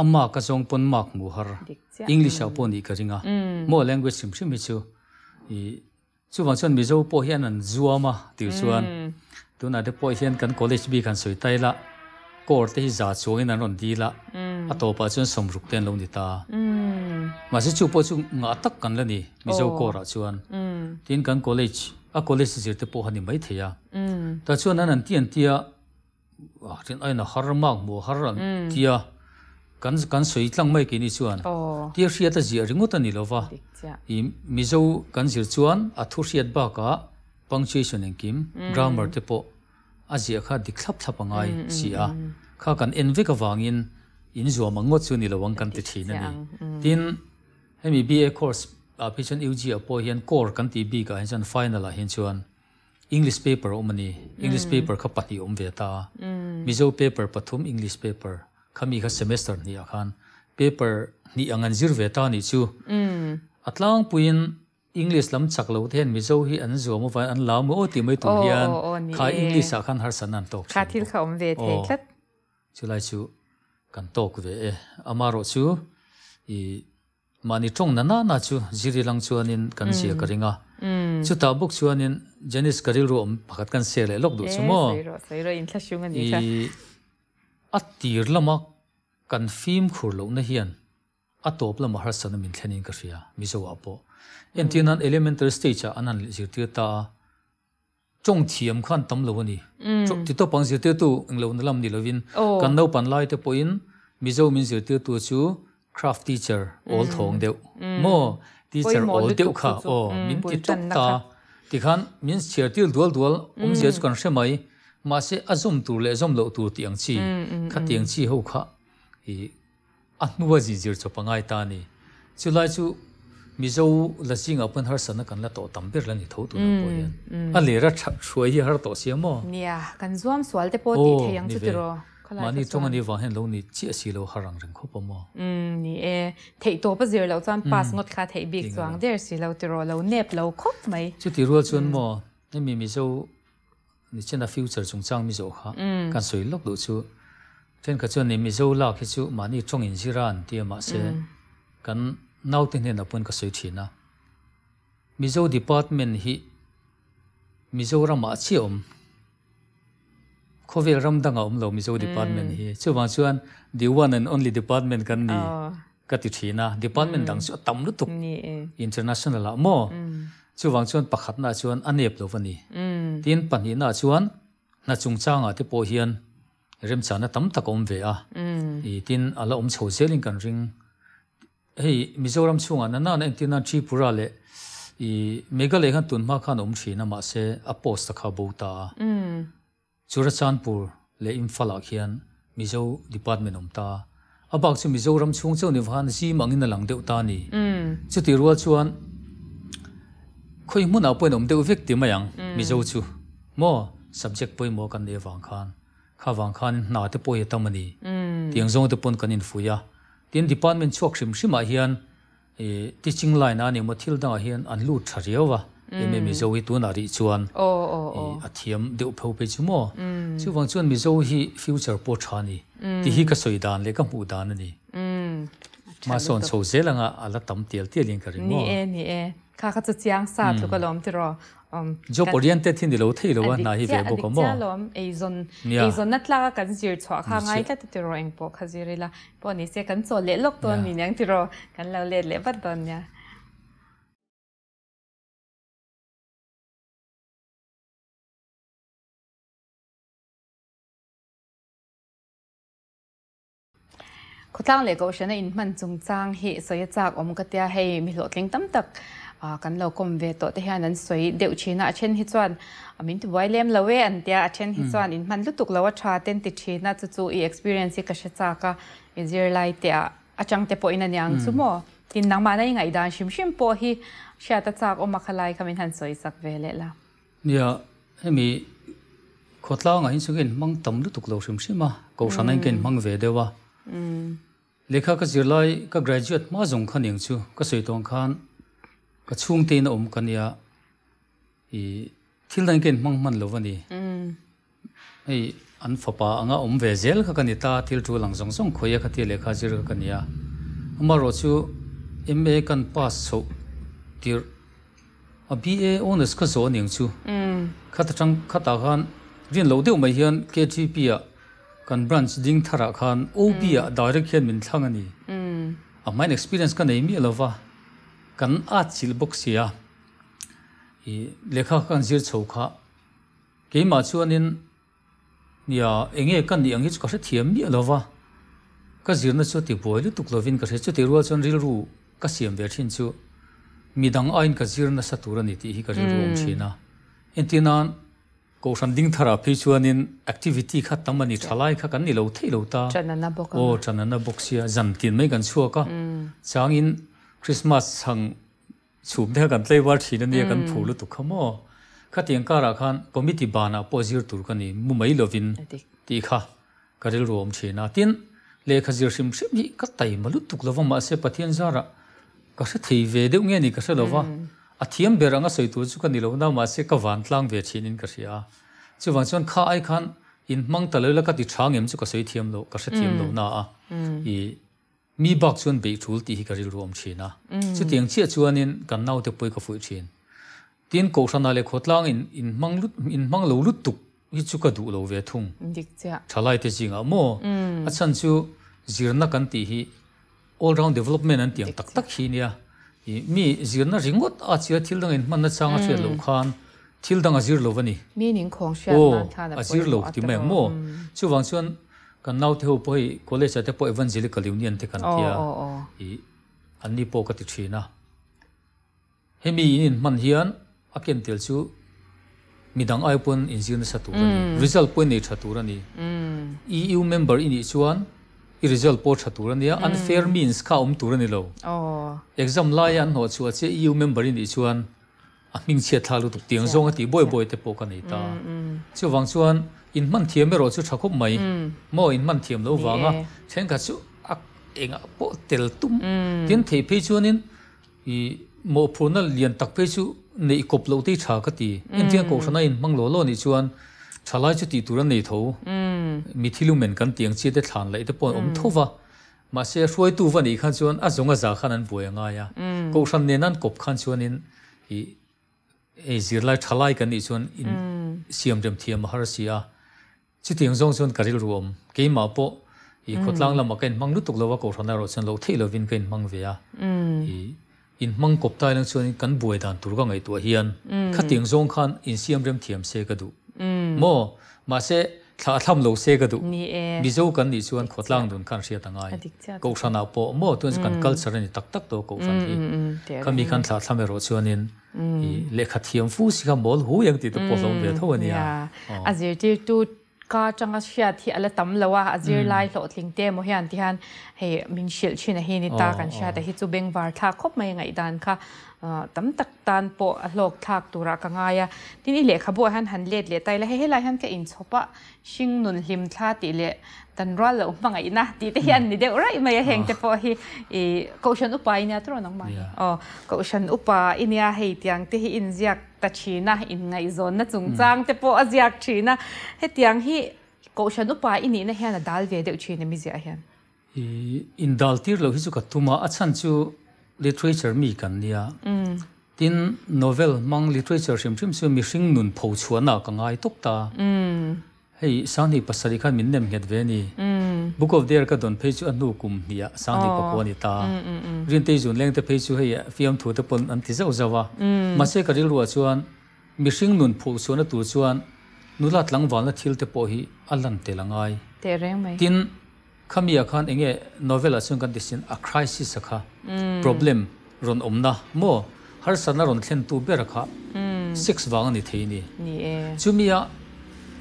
amma ka zong pon mak mu har english a pon i ka ringa hmm. mo language chim chim hi chu i chu wang chuan mi zo po hian an zuama ti chuan hmm. tuna de po hian kan college bi kan soi tai la cột thì giả xuống nên còn đi là à tổ bà chuyện sống rục tên luôn đi ta mà sẽ chụp bao chung ngã tắc cần lên đi mình giàu cột là chuyện, tiền cần college à college chỉ tiếp bộ hành đi mấy thế à ta chuyên nên anh tiền tia à tiền ai là har mang mua har ăn tia cần cần suy lăng mấy cái này chuyện, tia khi ta gì ringo ta nỉ lo va thì mình giàu cần giờ chuyện à thu siết ba cả punctuation anh kim grammar tiếp bộ อาเจ้าข้าดิคลับทับง่ายเสียข้ากันเอ็นวิกวางินอินจัวมังงดจูนี่ระวังกันติดทีนั่นเองทีนให้มีบีเอคอร์สอาพิชันอิวจีอ่ะพอเห็นคอร์กันตีบีกันเห็นชั้นไฟนลอะเห็นชั้นอังกฤษเปเปอร์อุมันนี่อังกฤษเปเปอร์เขาปฏิอมเวตามิโซเปเปอร์ปฐุมอังกฤษเปเปอร์เขามีเขาเซมิสเตอร์นี่อ่ะขันเปเปอร์นี่อังกฤรเวตานี่ชัอัตลังปุยน English lam chak lo then mi zo hi an zo mo van an lam mo ti mai tu hian kha English a à, khan har san an tok kha thil kha om ve the khat chu lai chu kan tok ve amaro chu i mani tong na na na chu jiri lang chu anin kan sia ừ. ka ringa ừ. chu ta buk chu anin janis karil ro om pakhat kan se le lok du chu mo i atir lama kan film khur lo na hian atop lama har san min thenin ka ria mi zo apo en tin an elementary stage a anan le zir ta chong thiam khan tam lo ni ti bằng pang tiêu tu eng lo lam ni lovin kan no pan lại te poin mình min tiêu tu chú craft teacher ừ. all thong deu ừ. mo teacher all deu kha o min ti tok ta ti khan min chiar til dual dual um zir kan xem mai mà sẽ azum à tu, le azum lo tu tiếng chi ừ, kha tiếng chi ho kha i anwa ji zir chopangai ta ni chulai chú mizo la sing open her sana kan la to tambir la ni tho tu na mm, po yan mm. a le ra cha shui ye har to se mo ya kan zuam swal te po ti oh, the yang chu tiro ma ni chong ani wa hen lo ni chi si lo harang rang kho po mo um ni e thei to pa zir lo cham pas ngot kha thei big chuang der si lo tiro lo nep lo khop mai chu ti rual chun mo ni mi mizo ni chen a future chung chang mizo kha kan sui lok lo chu chen ka chun ni mizo la khi chu ma ni chong in jiran ti ma se kan nau tin cái apun ka sui thina mizo department hi mizoram a chiom khovel ram danga om lo mizo hmm. department hi chu wa chuan the one and only department kan ni oh. ka ti thina department hmm. dang chu tam lu tục international la mo hmm. chu wang chuan pakhat na chuan anh anep lo vani tin bản hi na chuan na chung changa te po hian rem chana tam tak om ve a i tin ala om chho linh gần rinh hei mizoram chunga na na na tina chi pura le i megale khan tunma khan om thina ma se a ta. kha bota mm churachanpur le imphala khian mizo department om ta abak chu mizoram chung chu ni van si mangin lang deu ta ni mm chu ti ruwa chuan khoi mun a poin om deu victim ayang hmm. mizo chu mo subject poi mo kan ne wang khan kha wang khan na te poi e tamani hmm. tiang zong te pon kan in fuya tin department chok sim sim a hian e teaching line ani mo thil da hian an lu thariowa mm. emem mi zoi tu na ri chuan o o o e, a thiam deu pho pe chu mo mm. chu wang chuan mi zo hi future po thani mm. ti hi ka soi dan le ka mu dan ni ma son so zelanga ala tam tel tel in karimo ni e ni e kha kha chu chiang sa thu ka lom ti ro job oriented hin dilo thei lo na hi ve bo ko mo lom ezon ezon nat la kan zir chwa kha ngai ta ti ro eng po kha zir la po ni se kan chole lok ton ni nang ti ro kan lo le le bat don ya khotlang le ko shana in man chung chang hi soya chak om ka tia hei mi lo tling tam tak kan lo kom ve to te hian an soi deuh china a chen hi chuan min tu boilem lo we an tia a chen hi chuan in man lutuk lo a tha ten ti china chu chu i experience ka she cha ka izir lai te a achang te po in an yang chu mo tin nang ma nai ngai dan shim shim po hi sha ta chak o ma khalai khamin han soi sak ve le la ya hemi khotlaw ngai sugin mang tam lutuk lo shim shima ko sanai ken mang ve dewa lekha ka zirlai ka graduate ma zong khan yang chu ka soi tong khan ka chung te na om kan ya i thil dan mang man lo wani ei ừ. an fapa anga om ve zel kha kan ta thil tu lang zong zong khoya kha ti le kha jir kan ya ama ro chu ma kan pass so tir ba onus kha zo ning chu ừ. kha ta chang kha ta khan rin lo deu mai hian ktp a kan branch ding thara khan ob a ừ. direct hian min thlang ani a mine experience kan nei kan at chil bok sia i lekha kan zir chho kha ke ma chuanin ya enge kan ni angi ka se thiam ni lova ka zir na chu ti boi lu tuk lovin ka se chu ti ruwa chon ril ru ka siam ber thin chu midang ain ka zir na satura ni ti hi ka zir rom china entinan ko san ding therapy chuanin activity kha tamani thalai kha kan ni lo thei lo ta chanana bok o chanana bok sia zantin mai kan chuaka changin Christmas chụp gần 상 chumde kan tlei war gần ye kan phulu tu khamo khatiang ka ra khan giờ bana pozir tur kani mumai lovin ti kha karil rom chena tin le khazir sim sim ni ka tai malu tuk ra. ma se pathian zara ka se thei ve de nge ni ka se lova athiam beranga soi tu chu kani lovna ma se ka van tlang ve chinin ka sia chu wan chon kha ai khan in mang talela ka ti thang em chu ka soi thiam lo ka se thiam lo na a i mi bak chun be thul ti hi ka ril rom china mm. chu tiang che chuan in kan nau te pui ka fu chin tin ko sa na le khot lang in in mang lut in mang lo lut tuk hi chu ka du lo ve thung dik cha thalai te jing a mo mm. a chan chu zirna kan ti hi all round development an tiang tak tak hi nia mi zirna ringot a chiya thil dang in man na a lo mm. khan thil dang a zir lo vani meaning khong sha na oh, tha da a zir lo ti me mo chu wang chuan kan nau theo poi college ate po evangelical union te kan tia i anni po ka ti thina hemi in man hian aken tel chu midang ai pon engineer sa tu ni ừ. result pon ni tha tu ni eu member in i chuan i result po tha tu ni ừ. unfair means ka um tu ni lo exam lai an ho chu che eu member in i chuan a ming che thalu tu tiang zong ati boy boy te po ka nei ta ừ, chu wang chuan in man thiam ro chu thakhup mai mo in man thiam lo wanga then ka chu ak enga po tel tum tin thei pe chuanin i mo phunal lian tak pe chu nei kop lo te tha ka ti in tia ko sana in manglo lo ni chuan thalai chu ti turan nei tho mi thilu men kan tiang chi te thlan lai te pon om thova mà xe xuôi tu vấn ý khăn chuan à giống à giả khăn ăn buổi ngay à câu săn nên ăn cột khăn chuan in ý ý zir lai thà lai cái này chuan in xiêm trầm mà hết xí chỉ tiếng rong xuân cả rìu ruộng cái mà bộ thì cốt lang là mà cái mang nước tục lâu vào cổ thằng nào xuân lâu thị lâu vin cái mang về à thì in mang cột tai lên xuân cắn bùi đàn tủ các ngày tuổi hiền mm. khát tiếng rong khan in xiêm rem thiểm xe cái đủ mò mà sẽ thả thăm lâu xe cái đủ ví dụ cần đi xuân cốt lang đun khan xe tăng ai cổ thằng nào bộ mò tuân cần culture này tắc tắc đó cổ thằng thì khi mình cần thà thăm rồi xuân in mm. lệ khát thiểm phu sĩ khăm bol hú yang thì tụ bộ lâu về thôi nha à giờ thì tụ ka changa shia thi ala tam lawa azir lai lo tling te mo hian ti han he min shil chin a hi ni ta kan shia ta hi chu beng var tha khop mai ngai dan kha tam tak tan po a lok thak tura ka nga ya tin i le kha bo han han let le tai la he he lai han ka in chopa shing nun hlim tha ti le tan ra lo mang ai na ti te hian ni de rai mai heng te po hi e caution upa ina tro nong mai o dạ. ờ, caution upa inia hei tiang te hi in ziak ta chi na in ngai zon ừ. na chung chang te po aziak chi na he tiang hi caution upa ini na hian dal ve de chi na mi zia hian e in dal tir lo hi chu ka tuma achan chu literature mi kan nia ừ. tin novel mang literature shim shim chu mi hring nun pho chuana ka ngai tok ta ừ hei sang ni pasari khan min nem het ve ni mm. book of there ka don phe chu anu kum ni a sang ni oh. pakwa ni ta mm, mm, rin te jun leng te phe chu hei fiam thu te pon an ti zau zawa ma se ka ril ruwa chuan mi sing nun phul chu na tu chuan nu lat lang wal na thil te po hi alan te langai te reng mai tin khamia khan enge novel a chung kan disin a crisis kha problem ron omna mo har sana ron thlen tu be rakha six wang ni theini ni e chumia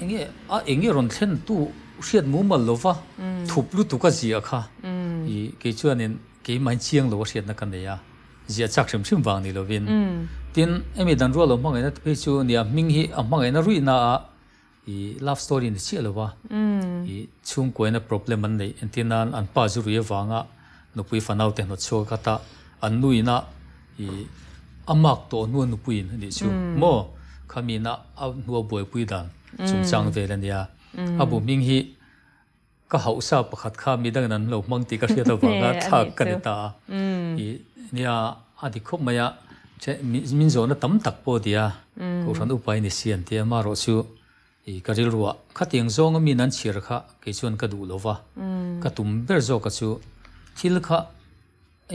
inge a nghe ron thlen tu hriat mu mal lo wa mm. thup lu tu ka ji a kha mm. i ke chuan in ke mai chiang lo hriat na kan ne ya zia chak shim shim wang ni lo vin mm. tin em dan ro lo ma ngai na pe chu nia ming hi a ma ngai na rui na i love story này chi lo wa i chung ko na problem này, an nei entinan an pa ju ri e wanga no pui fanau tiền nó chu cái ta anh nuôi na i amak to nu nu pui ni chu mo khamina na nuo boi pui dan chung chang ve lan ya abu ming hi ka hausa pakhat kha mi dang nan lo mang ti ka ria ta wanga tha kan ta i nia adi khop maya che min zona tam tak po dia ko ran upai ni sian te ma ro chu i ka ril ruwa kha tiang zong mi nan chir kha ke chon ka du lo wa ka tum ber zo ka chu thil kha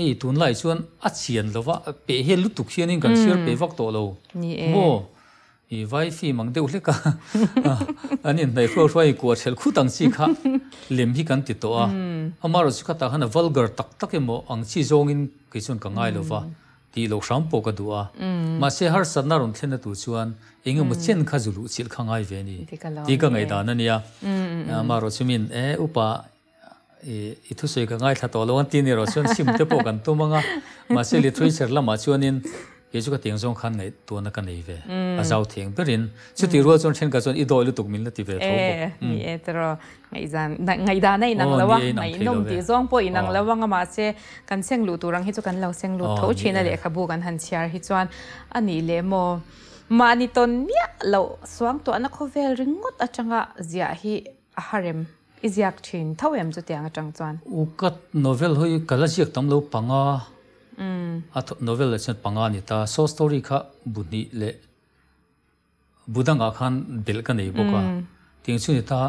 ei tun lai chuan a chian lo wa pe he lutuk hianin kan sir pe vak to lo ni e i wifi mang deuh hleka ani nei khro hruai ko chel khu tang chi kha lem hi kan ti to a amaro chu kha ta hana vulgar tak tak emo ang chi zong in kichun ka ngai lova ti lo sham po ka duwa ma se har sanna ron thena tu chuan inga mu chen kha zulu chil kha ngai ve ni ti ka ngai da na nia amaro chumin e upa e ithu se ka ngai tha to lo an ti ni ro chuan sim te po kan tu manga ma se literature la ma in ye chu ka tiang zong khan nei tu na ka nei ve a zau thing pe rin trên cái ro chon đôi lúc chon i doi tiếng tuk thôi. la ti ve tho bo ni e tro ngai zan ngai da nei nang lawa ngai nom ti zong po inang lawa nga ma che kan seng lu turang hi chu kan lau seng lu tho china le kha bu kan han chiar hi chuan ani le mo ma ni ton nia lo swang to ana kho vel ringot achanga zia hi a harem izyak chin thawem chu tiang atang chuan u kat novel hoi kala jiak tam lo panga a novel le chen panga ni ta so story kha buni le budang a khan bel ka nei boka ting chu ni ta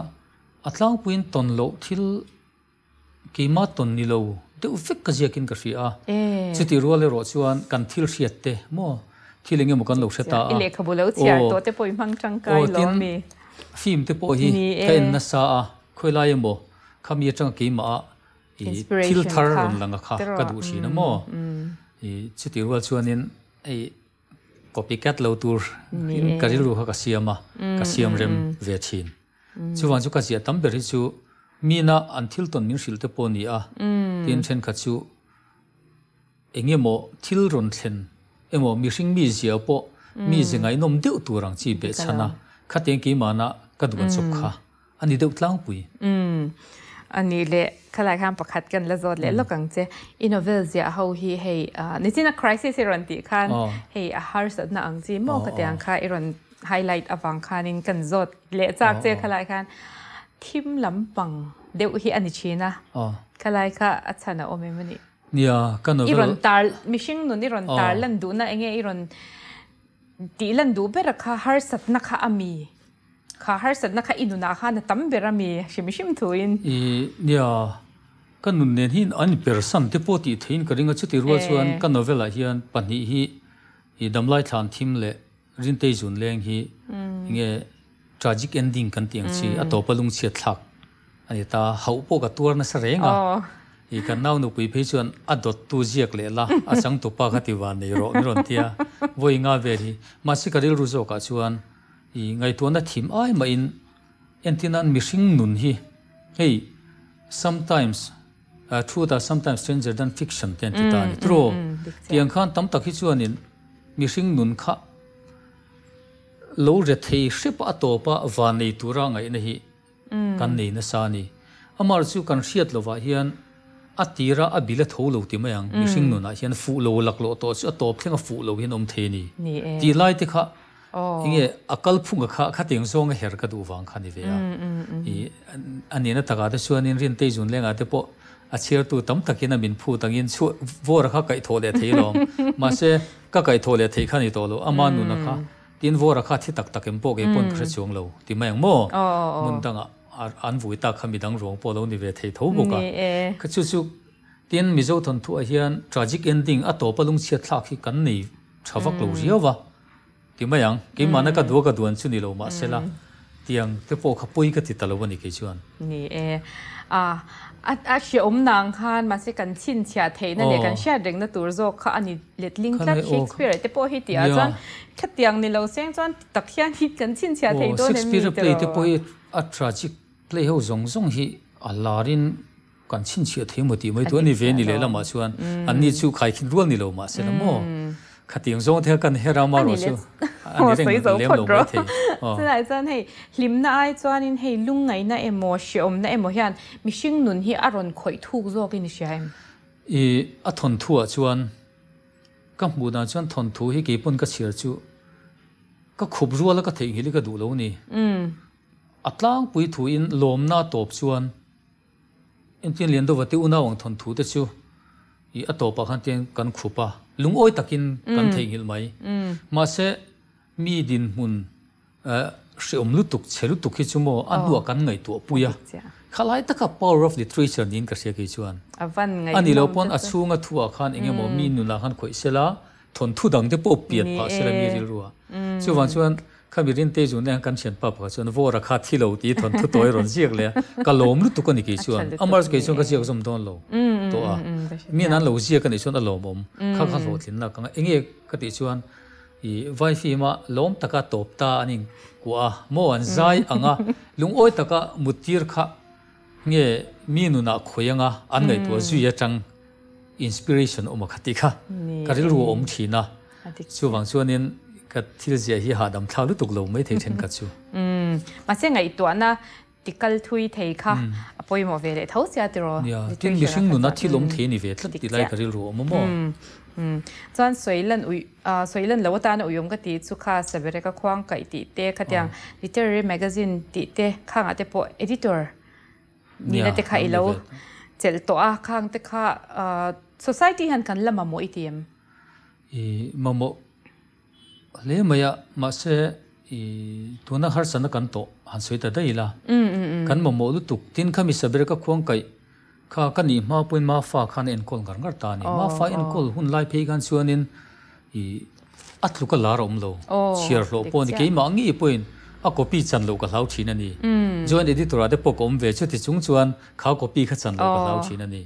atlang puin ton lo thil ki ma ton ni lo te u fik ka je kin ka ri a chu ti ro le ro chuan kan thil hriat te mo thilinge mo kan lo sheta a le kha bo lo chia to te poi mang chang kai lo mi phim te po hi kain na sa a khoi lai mo khami chang ki ma 이 필터 온랑가 카 까두시나 뭐 치티와 추아닌 이 copycat lo tur in karil ru ha ka siama ka siam rem ve chin chuwang chu ka zia tam beri chu mina anthil ton min shilte poni a tin chen kha chu enge mo thil ron thlen emo mi sing mi zia po mi zingai nom deu turang chi be chana khateng ki mana ka duan chok kha ani deu tlang pui ani le khalai kham pakhat kan la zot le hmm. lokang che innovel zia ho hi hei uh, ni china crisis iron ti khan oh. hei a har sat na ang chi mo ka oh. tiang kha iron highlight awang khan in kan zot le chak che oh. khalai khan thim lam pang deu hi ani china khalai kha achana ome mani ya kan no iron tar mishing no iron tar lan du na enge iron ti lan du be rakha har sat na kha ami khahar sat na kha inu na kha na tam berami shim shim thu in i ya kan nun nen hin an person te poti thein ka ringa chuti ruwa eh. chuan kan novel a hian pani hi i dam lai thlan thim le rin te jun leng hi hmm. nge tragic ending kan tiang chi hmm. a to palung chi thlak ani ta hau po ka tur na sa renga oh. i kan naw nu pui phe chuan a dot tu jiak le la a chang tu pa khati wa thì ngày tuần đã thím ai mà in em tin anh missing nun hi hey sometimes uh, true that sometimes stranger than fiction tên thì ta ừ, này ừ, true ừ, tiếng khan tấm tắc hi chuan in missing nun kha lâu rồi thấy ship atopa và này tu ra ngày này hi kan này nó sa này amar chu kan siat lo wa hian atira abila tholo ti mayang missing nun a hian fu lo lak lo to chu atop thenga fu lo hian om the ni ti lai te kha inge akal phung kha kha ting song her ka du wang khani ve ya i ani na taga da suan in rin te jun lenga te po a chher tu tam takina min phu tang in chu vor kha kai thole thei lom ma se ka kai thole thei khani to lo ama nu na kha tin vor kha thi tak takem po ge pon khre chung lo ti ma yang mo mun tanga an vui ta khami dang rong po lo ni ve thei tho bo ka ka chu chu tin mizo thon thu a hian tragic ending a to palung chia thla khi kan nei thawak lo riawa thì mấy Yang cái mà nó cái đua ừ. cái đuôn chuyện đi lâu mà ừ. sẽ là tiếng cái bộ khắp bôi cái thịt tao vẫn đi cái chuyện nè e. à à à chị ông nàng khan mà sẽ cần xin chia thế nên để cần share đến nó tour zo kha anh liệt link là e Shakespeare thì bộ hết tiếng chọn cái tiếng này lâu xem chọn đặc hiện thì cần xin chia thế đó nên Shakespeare play thì bộ a tragic play hậu rong rong hi Allah rin cần xin chia thế một tí mấy tuần này về đi lấy làm mà chuyện ừ. anh đi chú khai kinh luôn đi lâu mà sẽ làm khát tiếng zong theo cần hết ra mà rồi chứ anh ấy đang liếm đồ vậy thế là chân hay liếm na ai cho anh hay lung này na em mò xì om na em mò hiền mi sinh nun hi aron khởi thu rồi cái này xì em ý à thon thu cho anh các mù đàn cho anh thon thu hi cái bản cái xì chú các khub rùa là các thấy cái cái đủ lâu nè à atlang pui thu in lom na top chuan in tin lian do vati una wang thon thu te chu i atopa khan ten kan khupa lungoi takin kan theihil mai ma se mi din hun hri omlu tuk chelu tuk hi chumo anua kan ngai tu puya khalai taka power of literature nin ka sia ki chuan avan ngai ani lo pon achunga thua khan engemaw mi nu la khan khoi sela thon thu dang te po piat pa sela mi ril ruwa chuwan chuan ข้ามีรินเตจุนเนี่ยกันเชียนปับก็ชวนวัวราคาที่เราตีทนทุตัวร้อนเสียกเลยก็ล้มลุตุกันอีกชวนอเมริกาชวนก็เสียกสมทนเราตัวมีนั้นเราเสียกันอีกชวนอารมณ์ผมข้าข้าโหลดหินละกันเองก็ติชวนอีไวฟีมาล้มตะกะตบตาอันนี้กูอ่ะโมอันใจอ่ะงะลุงอ้อยตะกะมุดทีร์ข้าเนี่ยมีนุนักคุยงะอันไหนตัวสุยจังอินสปิเรชันออกมาขัดติค่ะการรู้อมทีนะช่วงช่วงนี้กัดทิลเสียฮีหาดำทาลุตุกลงไม่เทเช่นกัดชูอืมมาเสียงไงตัวนะติกัลทุยเทค่ะปอยมอเวเลทาวเสียติรอตินลิชิงนุนัทที่ลงเทนี่เวทติไลกัริรูมมออืมจอนสวยเล่นอุยอ่าสวยเล่นแล้วตานอุยมก็ตีสุขาสเบเรก็ควางไก่ตีเตะขัดยังลิเทอรี่แมกซินตีเตะข้างอาจจะปอเอดิเตอร์มีนาเตะค่ะอีแล้วเจลตัวข้างเตะค่ะอ่า society หันกันละมาโมอีเทียมอีมาโม le maya ma se i tuna har sana kan to han soi ta dai la kan mo mo tuk tin khami saber ka khuang kai kha kan ni ma puin ma fa khan en kol gar gar ta ni ma fa en kol hun lai phe gan suanin i atlu ka lar om lo chiar lo pon ke ma ngi puin a copy chan lo ka lau thin ani join editor ade pokom ve chu ti chung chuan kha copy kha chan lo ka lau thin ani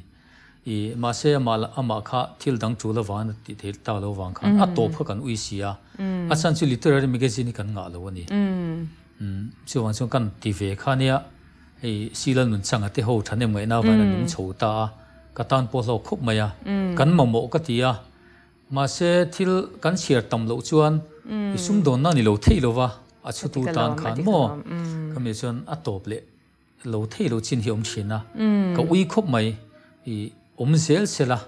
i ma se ma ama kha thil dang chu la wan ti thel ta lo wang kha a to pha kan ui sia a san chu literary magazine kan nga lo ni um um, chu wan chu kan ti ve kha nia ei silan mun chang ate ho thane mai na wan nung chho ta ka tan po lo khup maya kan mo mo ka tia ma se thil kan siar tam lo chuan isum don na ni lo thei lo wa a chu tu tan khan mo kami chuan a top le lo thei lo chin hi om thina ka ui khup mai i um zel sela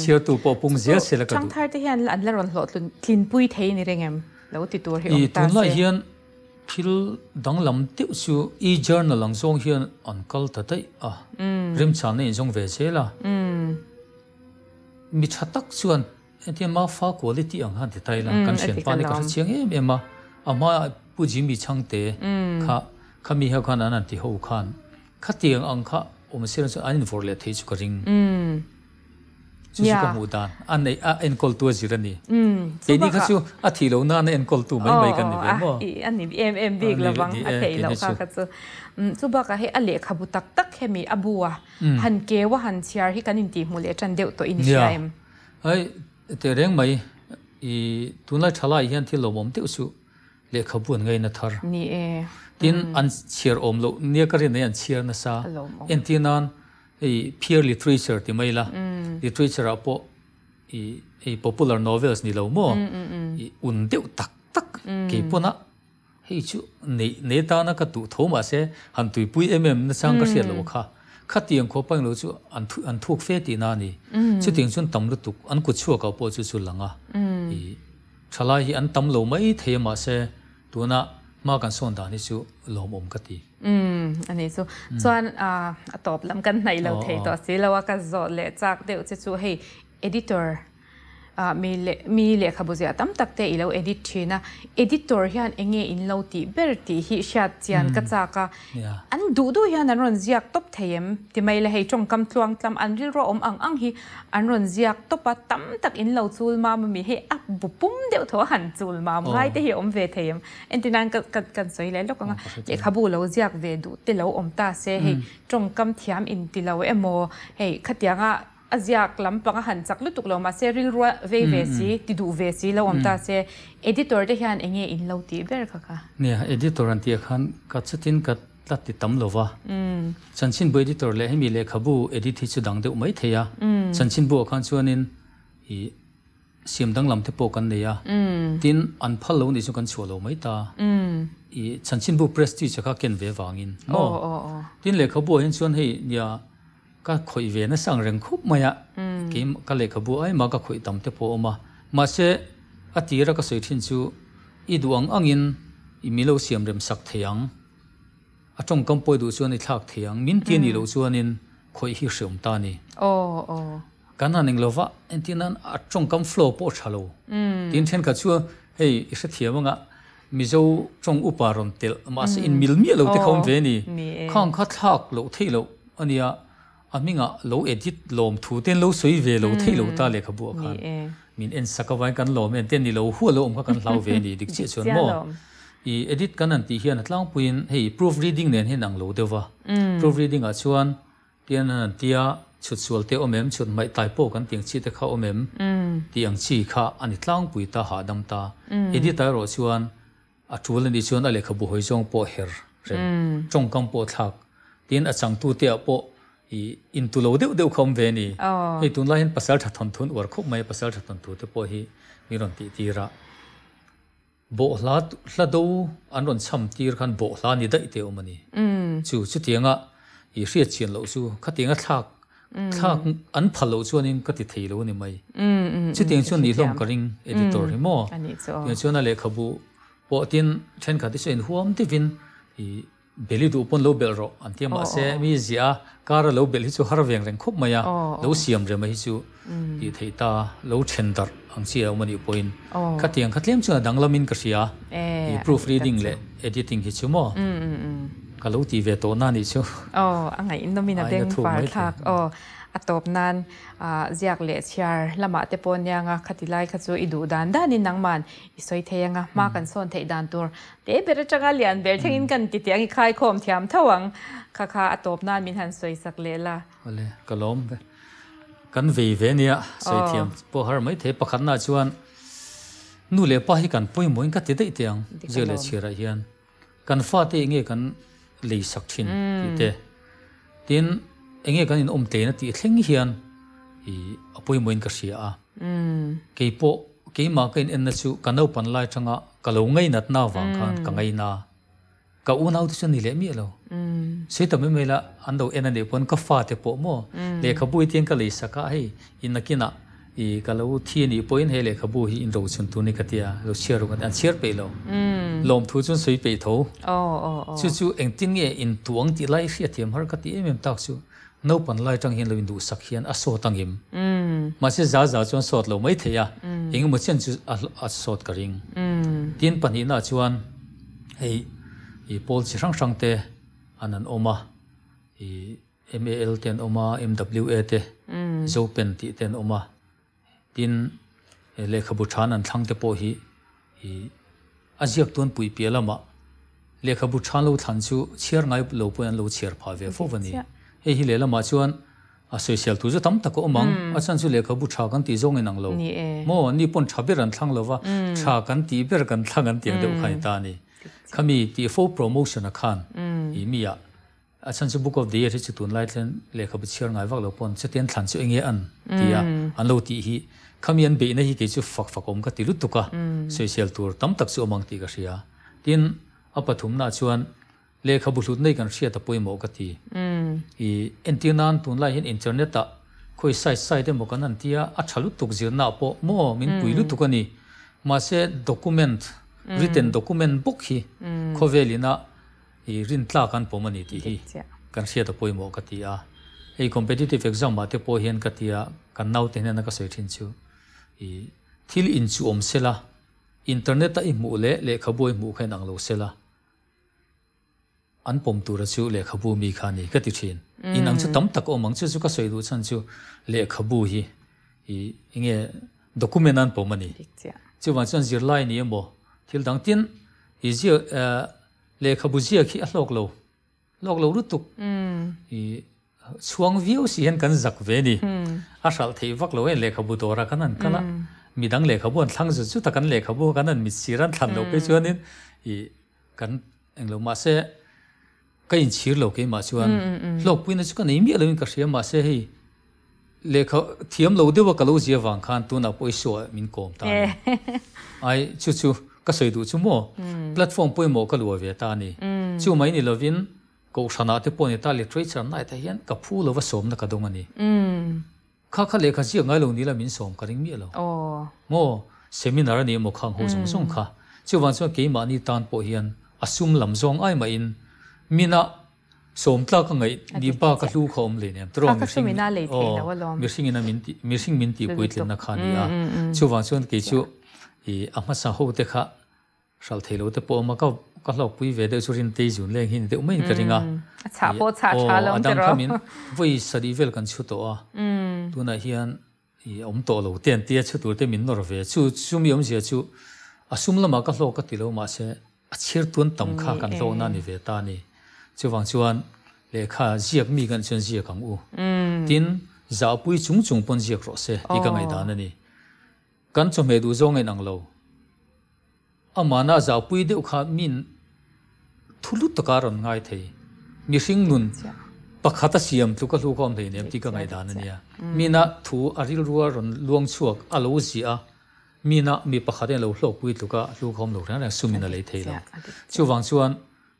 chia tu po pung zel sela ka chang thar te hian an la ron hlot lun pui thei ni rengem lo ti tur hi ta se hian phil dang lam te su e journal lang song hian an kal ta tai a rim chan ne jong ve sela mi thatak chuan eti ma fa quality ang han ti tai lang kan sian pa ni ka chiang em em ma ama pu mi chang te kha kha mi ha khan an ti ho khan kha ang kha 我们虽然说安尼佛了提出个人，嗯，就是讲牡丹，安尼啊安高多几人呢，嗯，别你看就啊提楼那那安高多没没跟你别么，啊安尼 M M D 了帮啊提楼看看这，嗯，就把个嘿阿列卡布特特嘿米阿布啊，很给我很切尔嘿跟你提木列真的都 initial，哎，这人没，伊突然查拉伊安提楼我们都是列卡布那个那他，你哎。tin ừ. an chiar om lo nia ka rin an chiar na sa en tin an e peer literature ti mai la ừ. literature apo e e popular novels ni lo mo ừ, un deu tak tak ke na, hei chu nei nei ta na ka tu tho ma se han tui pui em em na sang ka sia lo kha kha ti ang kho pang lo chu an thu an thuk fe ti na ni chu ting chun tam lu tuk an ku chu ka po chu chu langa e chala hi an tam lo mai the ma se tu na มากันส่วนตานี่สูลมอมกติอืมอันนี้สูส่วนอ่าตอบลำกันไหนเราเทตัวสิแล้วว่ากันจอดเละจากเดี๋ยวจะสูให้ editor mi lekha buzia tam takte ilo edit china editor hian enge in lo ti ber ti hi shat chian ka chaka an du du hian an ron ziak top theyem ti mai le hei chong kam tluang tlam an ril ro om ang ang hi an ron ziak top tam tak in lo chul ma mi he ap bu pum deu tho han chul ma ngai te hi om ve theyem entinan ka kan kan soi le lo kanga lekha bu lo ziak ve du te lo om ta se hei chong kam thiam in ti lo emo hei khatianga aziak lampang han chak lu tuk lo ma se ril ruwa ve ve si ti du ve si lo am ta se editor te hian enge in lo ti ber kha kha ne editor an ti khan ka chatin ka tat ti tam lo wa mm. chan chin bo editor le hemi le khabu edit hi chu dang de umai theya mm. chan chin bo khan chuanin i siam dang lam te po kan ne ya mm. tin an phal lo ni chu kan chualo mai ta i chan chin bu prestige kha ken ve wangin o oh, oh. oh, tin le khabu hin chuan hei ya ka khoi ve na sang reng khup maya hmm. ki ka le khabu ai ma ka khoi tam te po ma ma se atira ka sei thin chu i duang angin i milo siam rem sak theyang a chong kam poi du chuan i thak theyang min ti ni hmm. lo chuan in khoi hi shum ta ni o o kana ning lova entinan a chong kam flow po chalo hmm. tin then ka chu hei i se thiam nga mi zo chong upa rom tel ma se in mil mi lo te khom ve ni e. khang kha thak lo thei lo ania a mi nga lo edit lom thu ten lo soi ve lo thei lo ta hmm. le kha bu khan e. min en sakawai kan lom en ten ni lo hu lo um kha kan hlau ve ni dik che chon mo i edit kan an ti hian atlang puin hei proof reading nen hin ang lo dewa hmm. proof reading a chuan tian an tia chut sual te omem chut mai tai po kan tiang chi te omem hmm. tiang chi kha ani tlang pui ha dam ta editor ro chuan a thulen ni chuan a lekha bu hoi jong po her rem chong kam po thak tin a chang tu te po in tu lo deu deu khom ve ni e tun la hen pasal tha thon thun war khup mai pasal tha thon tu te po hi mi ron ti ti ra bo hla hla do an ron cham tir khan bo hla ni dai te om ani chu chu tianga i hria chian lo chu kha tianga thak thak an phal lo chu anin ka ti thei lo ni mai chu tiang chu ni lom ka ring editor hi mo ani chu chu na le khabu po tin then kha ti so in huam ti vin beli du upon lo bel ro antia ma oh, se oh, mi oh. zia kara lo bel hi chu har veng reng khop maya lo siam re ma hi chu ti mm. thei ta lo chen dar ang sia um ni point khatiang khatlem chu danglam in kasia e eh, proof reading le editing hi chu mo mm, mm, ka lo ti ve to na ni chu oh angai in no mina deng far thak oh อัตบนันเสียกเลชียร์ละมาเตปอนยังคัดไลค์คัจูอิดูดันด้านนังมันอิสวยเทียงมากันส่วนเทดันตัวเดเปบรจักาเลียนเบลทงิงกันติดเตียงอีกใครคมเทียมทวังคาคาอัตบนั้นมีนทันสวยสักเละละเลยกลมกันวีเวนี่สวยเทียมพวกเราไม่เทปขันนาชวนนู่เลยปะให้กันปุ้ยมวยกัดติดเตียงเจอเลชียร์เฮียนกันฟาดเองกันลีสักชินทีเดียว enge kan in om te na ti thleng hian i apoi moin ka sia a mm ke po ke ma ka in en chu kanau pan lai changa kalo ngai nat na wang khan ka hmm. ngai na ka unau ti chani le mi lo mm se ta me mela ando en ne pon ka fa te po mo hmm. le kha bui tiang ka le saka hei in na kina i kalau thi ni point he le khabu hi in do chun tu ni katia lo share ro kan share pe lo hmm. lom thu chun sui pe tho oh oh oh chu chu eng tin nge in tuang ti lai hi athiam har ka ti em em tak chu no pan lai tang hin loin du sak mà aso giá giá cho se za za chuan sot lo mai theya mm. eng mo chen chu a sot ka ring mm. tin pan an chuan hei i pol chi rang rang te an oma i MAL tên oma MWA te mm. zo pen ti ten oma tin le khabu than an thang te po hi i aziak ton pui pelama le khabu than lo than chu chiar ngai lo po an lâu chiar pha ve fo vani hei hi le lama chuan a social tu zu tam tak ko mang hmm. a chan chu lekha bu tha kan ti zong enang lo e. mo ni pon tha ber an thlang lo wa hmm. tha kan ti ber kan thlang an tiang de hmm. khai ta ni khami ti fo promotion a khan i mi ya a chan chu book of the year chi tun lai tlen lekha bu chiar ngai wak lo pon che ten thlan chu enge an ti ya an lo ti hi khami an be na hi ke chu fak fak om ka ti lu tu ka social tour tam tak chu amang ti ka ria tin a pathum na chuan le khabu lut nei kan sia ta poimo ka ti mm i entinan tun lai hin internet ta khoi sai sai de mo kan an tia a thalu tuk zir na po mo min puilu tukani ma se document written document book hi khovelina i rin tla kan pomani ti hi kan sia ta poimo ka ti a ei competitive exam ma te po hian ka tia kan nau te na ka sei thin chu i thil in chu om sela internet ta i mu le le khaboi mu khain ang lo sela อันปมตัวเชื่อเลขบูมีคานีก็ติดเชนอินังชื่ต้มตะโกมังชื่อสุขสวยดูชั้นชื่อเลขบูฮีฮีอิงเงี้ยดกุเมนันปมันนี่ชื่อวันชั้นจีรไลนี่เอ็มบ่ที่ดังที่อี่เจ้าเออเลขบูเจ้อขี้อัลกโลกโลรุ้ตุกอีช่วงวิวสิเห็นกันจักเวนี่อาศัยที่วักโลเองเลขบูตัวรักนั่นก็ละมีดังเลขบูทั้งสุดชุดอตะกันเลขบูกันนั่นมีสีรันทันโลกไปชวนนี่อีกันเอ็งลรามาเส cái in chir lo cái mà chuan mm, mm, mm. lo pui na chu kan emi lo in mình sia ma se hei le kha thiam lo lâu wa ka lo jia vàng khan tu na poi so min kom ta eh. ai chu chu ka sei du chu mo platform poi mo ka lo ve ta này chu mai ni lovin ko shana te poni ta literature này ta hiện cái phu lo wa sớm na ka đông anh kha kha le kha chi ngai lo ni la min som ka ring mi lo oh. mo seminar này một khang ho song song kha chu wan chu ke ma ni tan po hian asum lam zong ai mà in mina som tla ka ngai ni ba ka lu khom le nem tro mi sing mina le oh, the na walom mi sing ina min ti mi sing min ti pui tlen na khani a chu wang chon ke chu i e, ama sa ho te kha sal thelo te po ma ka ka lo pui ve de surin te jun le hin te umai te mm. ringa cha po cha e, cha lo oh, te ro min voi sari vel kan chu to a ah. mm. tu na hian i e, om to lo ten te chu tur te min nor ve chu chu mi om je chu asum lama ka lo ka ti lo ma se a chhir tun tam kha kan lo na ni ve ta ni chu wang chuan le kha ziak mi kan chuan ziak kang u tin za pui chung chung pon ziak ro se ti ka ngai dan ani kan chu me du zong en ang lo amana za pui deuh kha min thulu takaron ngai thei mi hring nun pakhata siam tu ka lukom thei nem ti ka ngai dan ania mina thu aril ruwa ron luang chuak alo zia mina mi pakhaten lo hlok pui tu ka lukom lo ran sumina lei thei lo chu wang chuan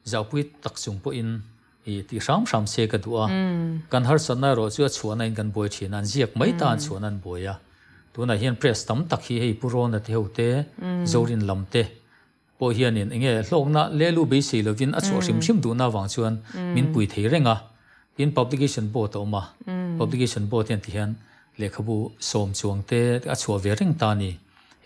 giáo quyết tắc sung po in thì i ti ram ram se ka dua mm. kan har sana ro chu chuan in kan boi chin an ziak mai tan mm. chuan an boi à, tu na hiện press tam tak hi hei puro na te hote mm. zorin lam te po hian in enge hlok na le lu be se lovin a chu rim rim du na chuyện mình min pui thei à, in publication bộ to mà, publication bộ thì hiện ti hian bộ som chuang tế, a chu về reng ta ni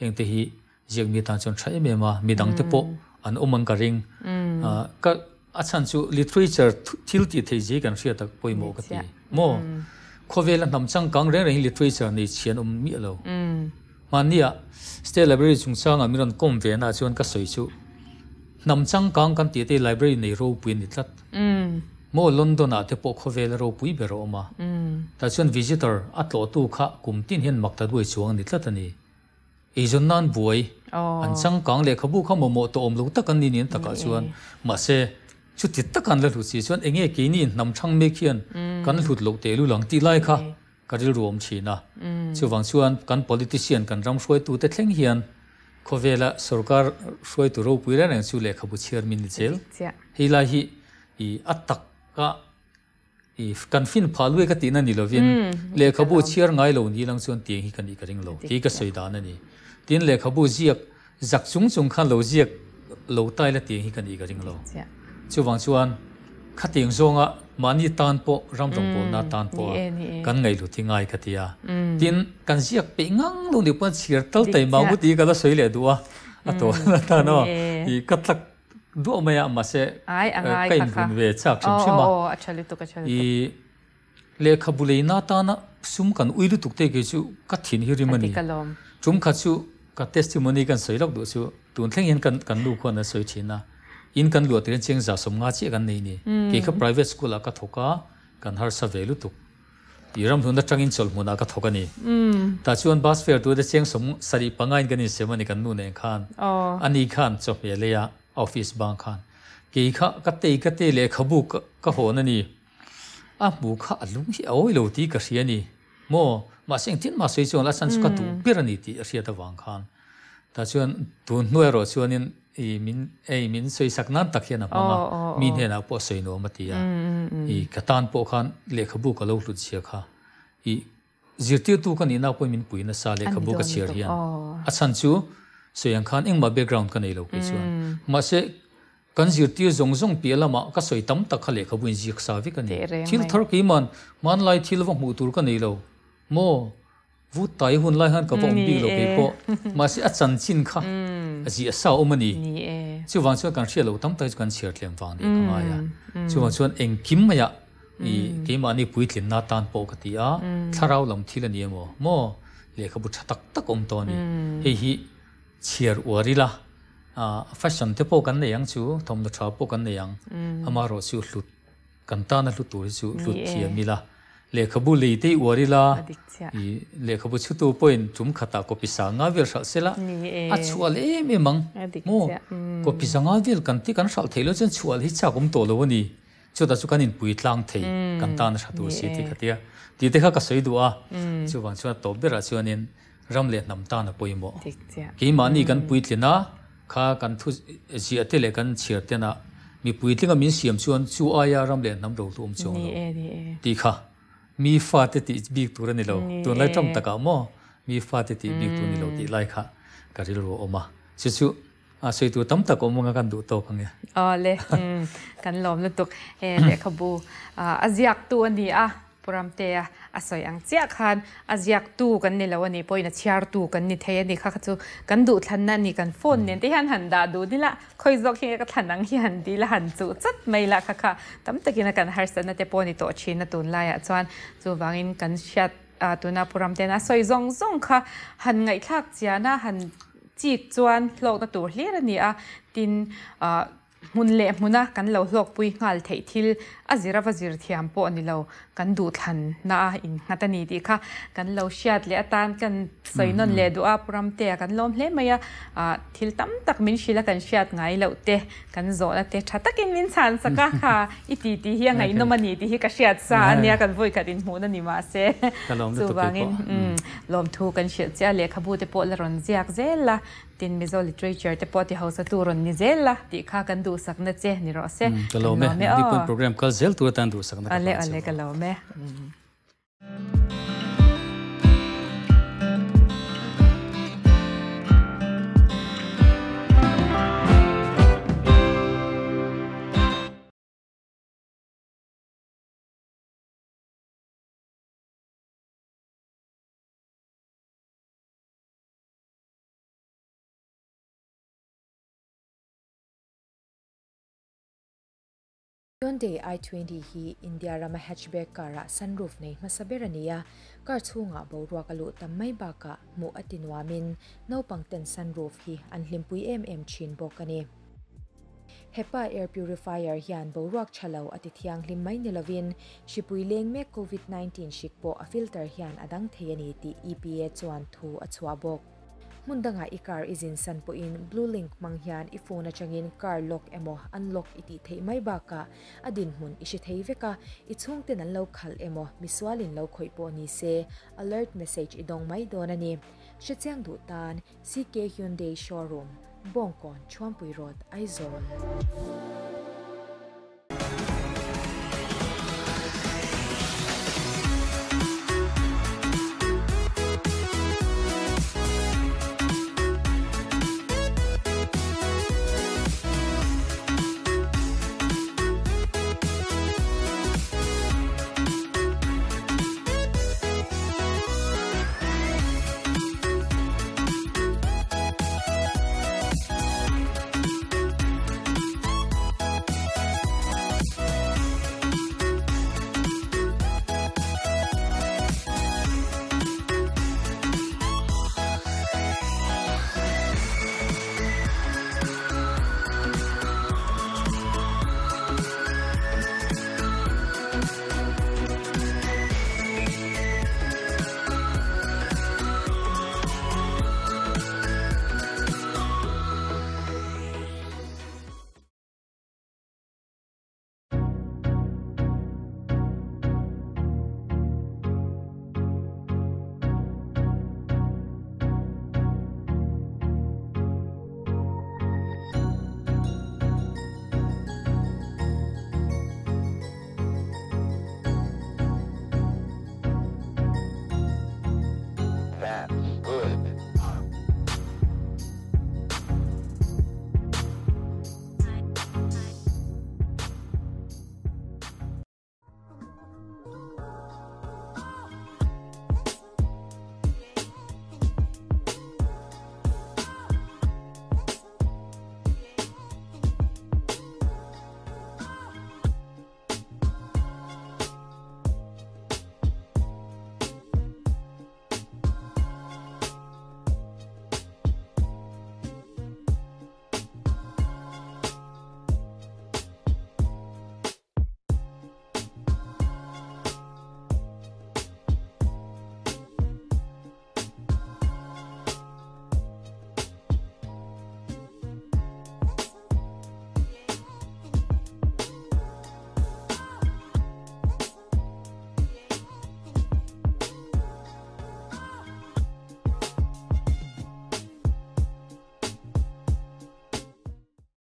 heng te hi ziak ta tan chon thai mà mình đăng dang bộ. po an omang ka ring mm. ah, ka achan chu literature thil ti thei je kan ria tak poimo ka ti mo mm. khovel nam chang kang reng reng literature ni chian um mi lo mm. mania state library chung sang amiran kom ve na chuan ka soi chu nam chang kang kan ti te library nei ro pui ni tlat mo london a te po khovel ro pui be ro ma ta chuan visitor atlo tu kha kumtin hen makta duai chuang ni tlat ani ejon nan buai อันสังกังเลขบุข้ามาโมตัวอมลูกตะกันนี่นี่ตะกันส่วนมาเสชุดติดตะกันเลยหุดสีส่วนเองเงี้ยกี่นี่นำช่างไม่เขียนกันหุดลูกเตลุหลังตีไล่ค่ะก็จะรวมชีนะส่วนส่วนกัน politician กันรำช่วยตัวแต่เท่งเฮียนขเวลาสรการช่วยตัวรูปุยแล้วส่วนเลขบุเชียร์มินิเจลฮิลาฮีอีอัตตักก็อีกันฟินพาลุยก็ตีนั่นนี่เลวินเลขบุเชียร์ไงเหล่านี้ลังส่วนเตียงที่กันอีกกระดิ่งเหล่าที่ก็สวยดานนั่นนี่ตินเลขาบูเจียกจักจุงจุงข้าโลเจียกโลใต้ละตีหงกันอีกจริงเราชัววังชวนขัดเตียงทรงอ่ะมันนี่ตานโปอรำตรงโปอนาตานโปอกันไงลุที่ง่ายขัดเตียตินกันเจียกปปงั้งลงดิปันเสียตั้งแต่มาบุตรีกต้องสวยเลยดัวอ่ะตัวนั่นตนอ่ะอีกัดลักดูเอาไม่ยามาเสกกันบุญเวชักชิมชิมาอีเลขาบุเลยนาตานะสุ่มกันอุ้ยลุตุกเตกิจูกัดทิ้งฮิริมันนี่จุ่มขัดชู ka testimony kan soi số du chu tun thleng in kan kan lu khona soi na, in kan lu tiren cheng za som ngã chi kan này nè, cái cái private school là cá a ka thoka kan har sa velu tu iram thunda tangin chol muna ka thoka này, ta chuan bus fare tu de cheng som sari pangain kan ni semani kan nu này khan ờ. ani khan chop ye le office bank khan cái cái cái te cái te le khabu ka cái ni a bu kha alung hi oi lo ti cái sia ni mo mà xin tin mà suy chung là san suka tu bira mm. ni ti ria ta wang khan ta chuan tu nuai ro chuan in i min ei min suy sak nan tak hian apa ma oh, oh, oh. min he na po suy no ma ti ya cái mm, mm, tan bỏ khan le khabu ka lo hlut chia kha i zirti tu nào kan ina po min puina sa le khabu ka chia rian a san chu suyang khan ing mà background kan ei lo ke chuan ma se kan zir tiu zong zong pi lama ka soi tam tak khale khabun zik sa vi kan thil thar ki man man lại thil wa mu tur kan ei lo โมวูไตหุ่นไล่หันกับผมบีโลกปโปมาสิอาจารย์จินค่ะอาจีอาสาวอมันนี่ชื่อวังชวนการเชื่อเราตั้งแต่การเชื่อเลียมฟังนี่ทำไมอ่ะชื่อวังชวนเองกิมมาอย่างอีเกมอันนี้ปุ๋ยถิ่นนาตานปกติอ่ะถ้าเราลำที่ละเนี่ยโมโมเลี้ยขบุตรตักตักอมตอนนี้เฮ้ยเชื่ร์อวรีละอ่าแฟชั่นเทปกันเนี่ยยังชูทอมดูชชาปกันเนี่ยยังอามาโรชิวหลุดกันตานะหลุดตัวชิวหลุดเทียมีละเลขบุลีที่อวริลาอีเลขบุชุตัวปอยจุมขตาก็พิสางาเวลสักเสละอัชวลเอมีมังโมก็พิสางาเวลกันที่กันสักเทลจนชวลฮิจักุมตัวเลวันนี้ชุดาชุกันินปุยตลางเทกันตานสักตัวสีที่ขัดเดียดีเด็กก็สวยดูอ่ะชัววันชัวตบเบราชัวนินรำเลียนำตานปุยโมกี่มันนี่กันปุยทีน่ะข้ากันทุเสียเทเลกันเฉียดเทน่ะมีปุยที่ก็มีเสียมชวนชัวอายารำเลียนนำเราตัวมชงตีค่ะมีฟาติติบิกตัวนี่เราตัวไล่จ้องตะกามอมีฟาติติบิกตัวนี่เราที่ไล่ค่ะก็ที่เราออกมาชิชูอาศัยตัวตั้มตะกอมงกันดูโตกังเนี่ยอ๋อเลยกันหลอมลุตุกเอเด็กขบูอาอาเซียกตัวนี้อ่ะ Puramtea asoyang tiyakhan asyak tu kan nila wani po ina tiyar tu kan ni teye ni kakatu kan du kan fon ni tiyan handa du nila koi zok hiya ka tlanang hiyan la hantu tsat may la kaka tamtaki na kan harsan na tepo tochi na tun laya tuan tu kan syat tu han han na a tin mun le muna kan lo hlok pui ngal thei thil azira wazir thiam po ani lo kan du than na in ngatani ti kha kan lo shiat le atan kan soinon le du apram te kan lom hle maya thil tam tak min shila kan shiat ngai lo te kan zo la te thatakin min san saka kha iti ti hi ngai no mani ti hi ka shiat sa ania kan voi ka din mun ani ma se chu bangin lom thu kan shiat cha le khabu te po la ron ziak zela tin mizo literature te poti house turon ni zella ti kha kan du sak na che ni ro se kalome ni pun program kal zel tu tan du sak na ale ale kalome mm. h y n d a y i20 hi India Rama hatchback kara sunroof nei masaberania kar chunga borwa kalu t a m a i baka mu atinwamin no pangten sunroof hi anhlimpui m m chin bokani HEPA air purifier hian boruak chalo ati thiang l i m mai n i l a v i n shipui leng me COVID-19 shikpo a filter hian adang t h e y a n i ti EPA chuan thu a chhuabok Munda nga ikar izin sanpuin Blue Link manghian ifona changin car lock emo unlock iti thay may baka adin mun isithay veka itong tinan law emo miswalin law po ni se alert message idong may donani. Sitsyang dutan CK Hyundai Showroom Bongkon Chuampuy Road Aizol.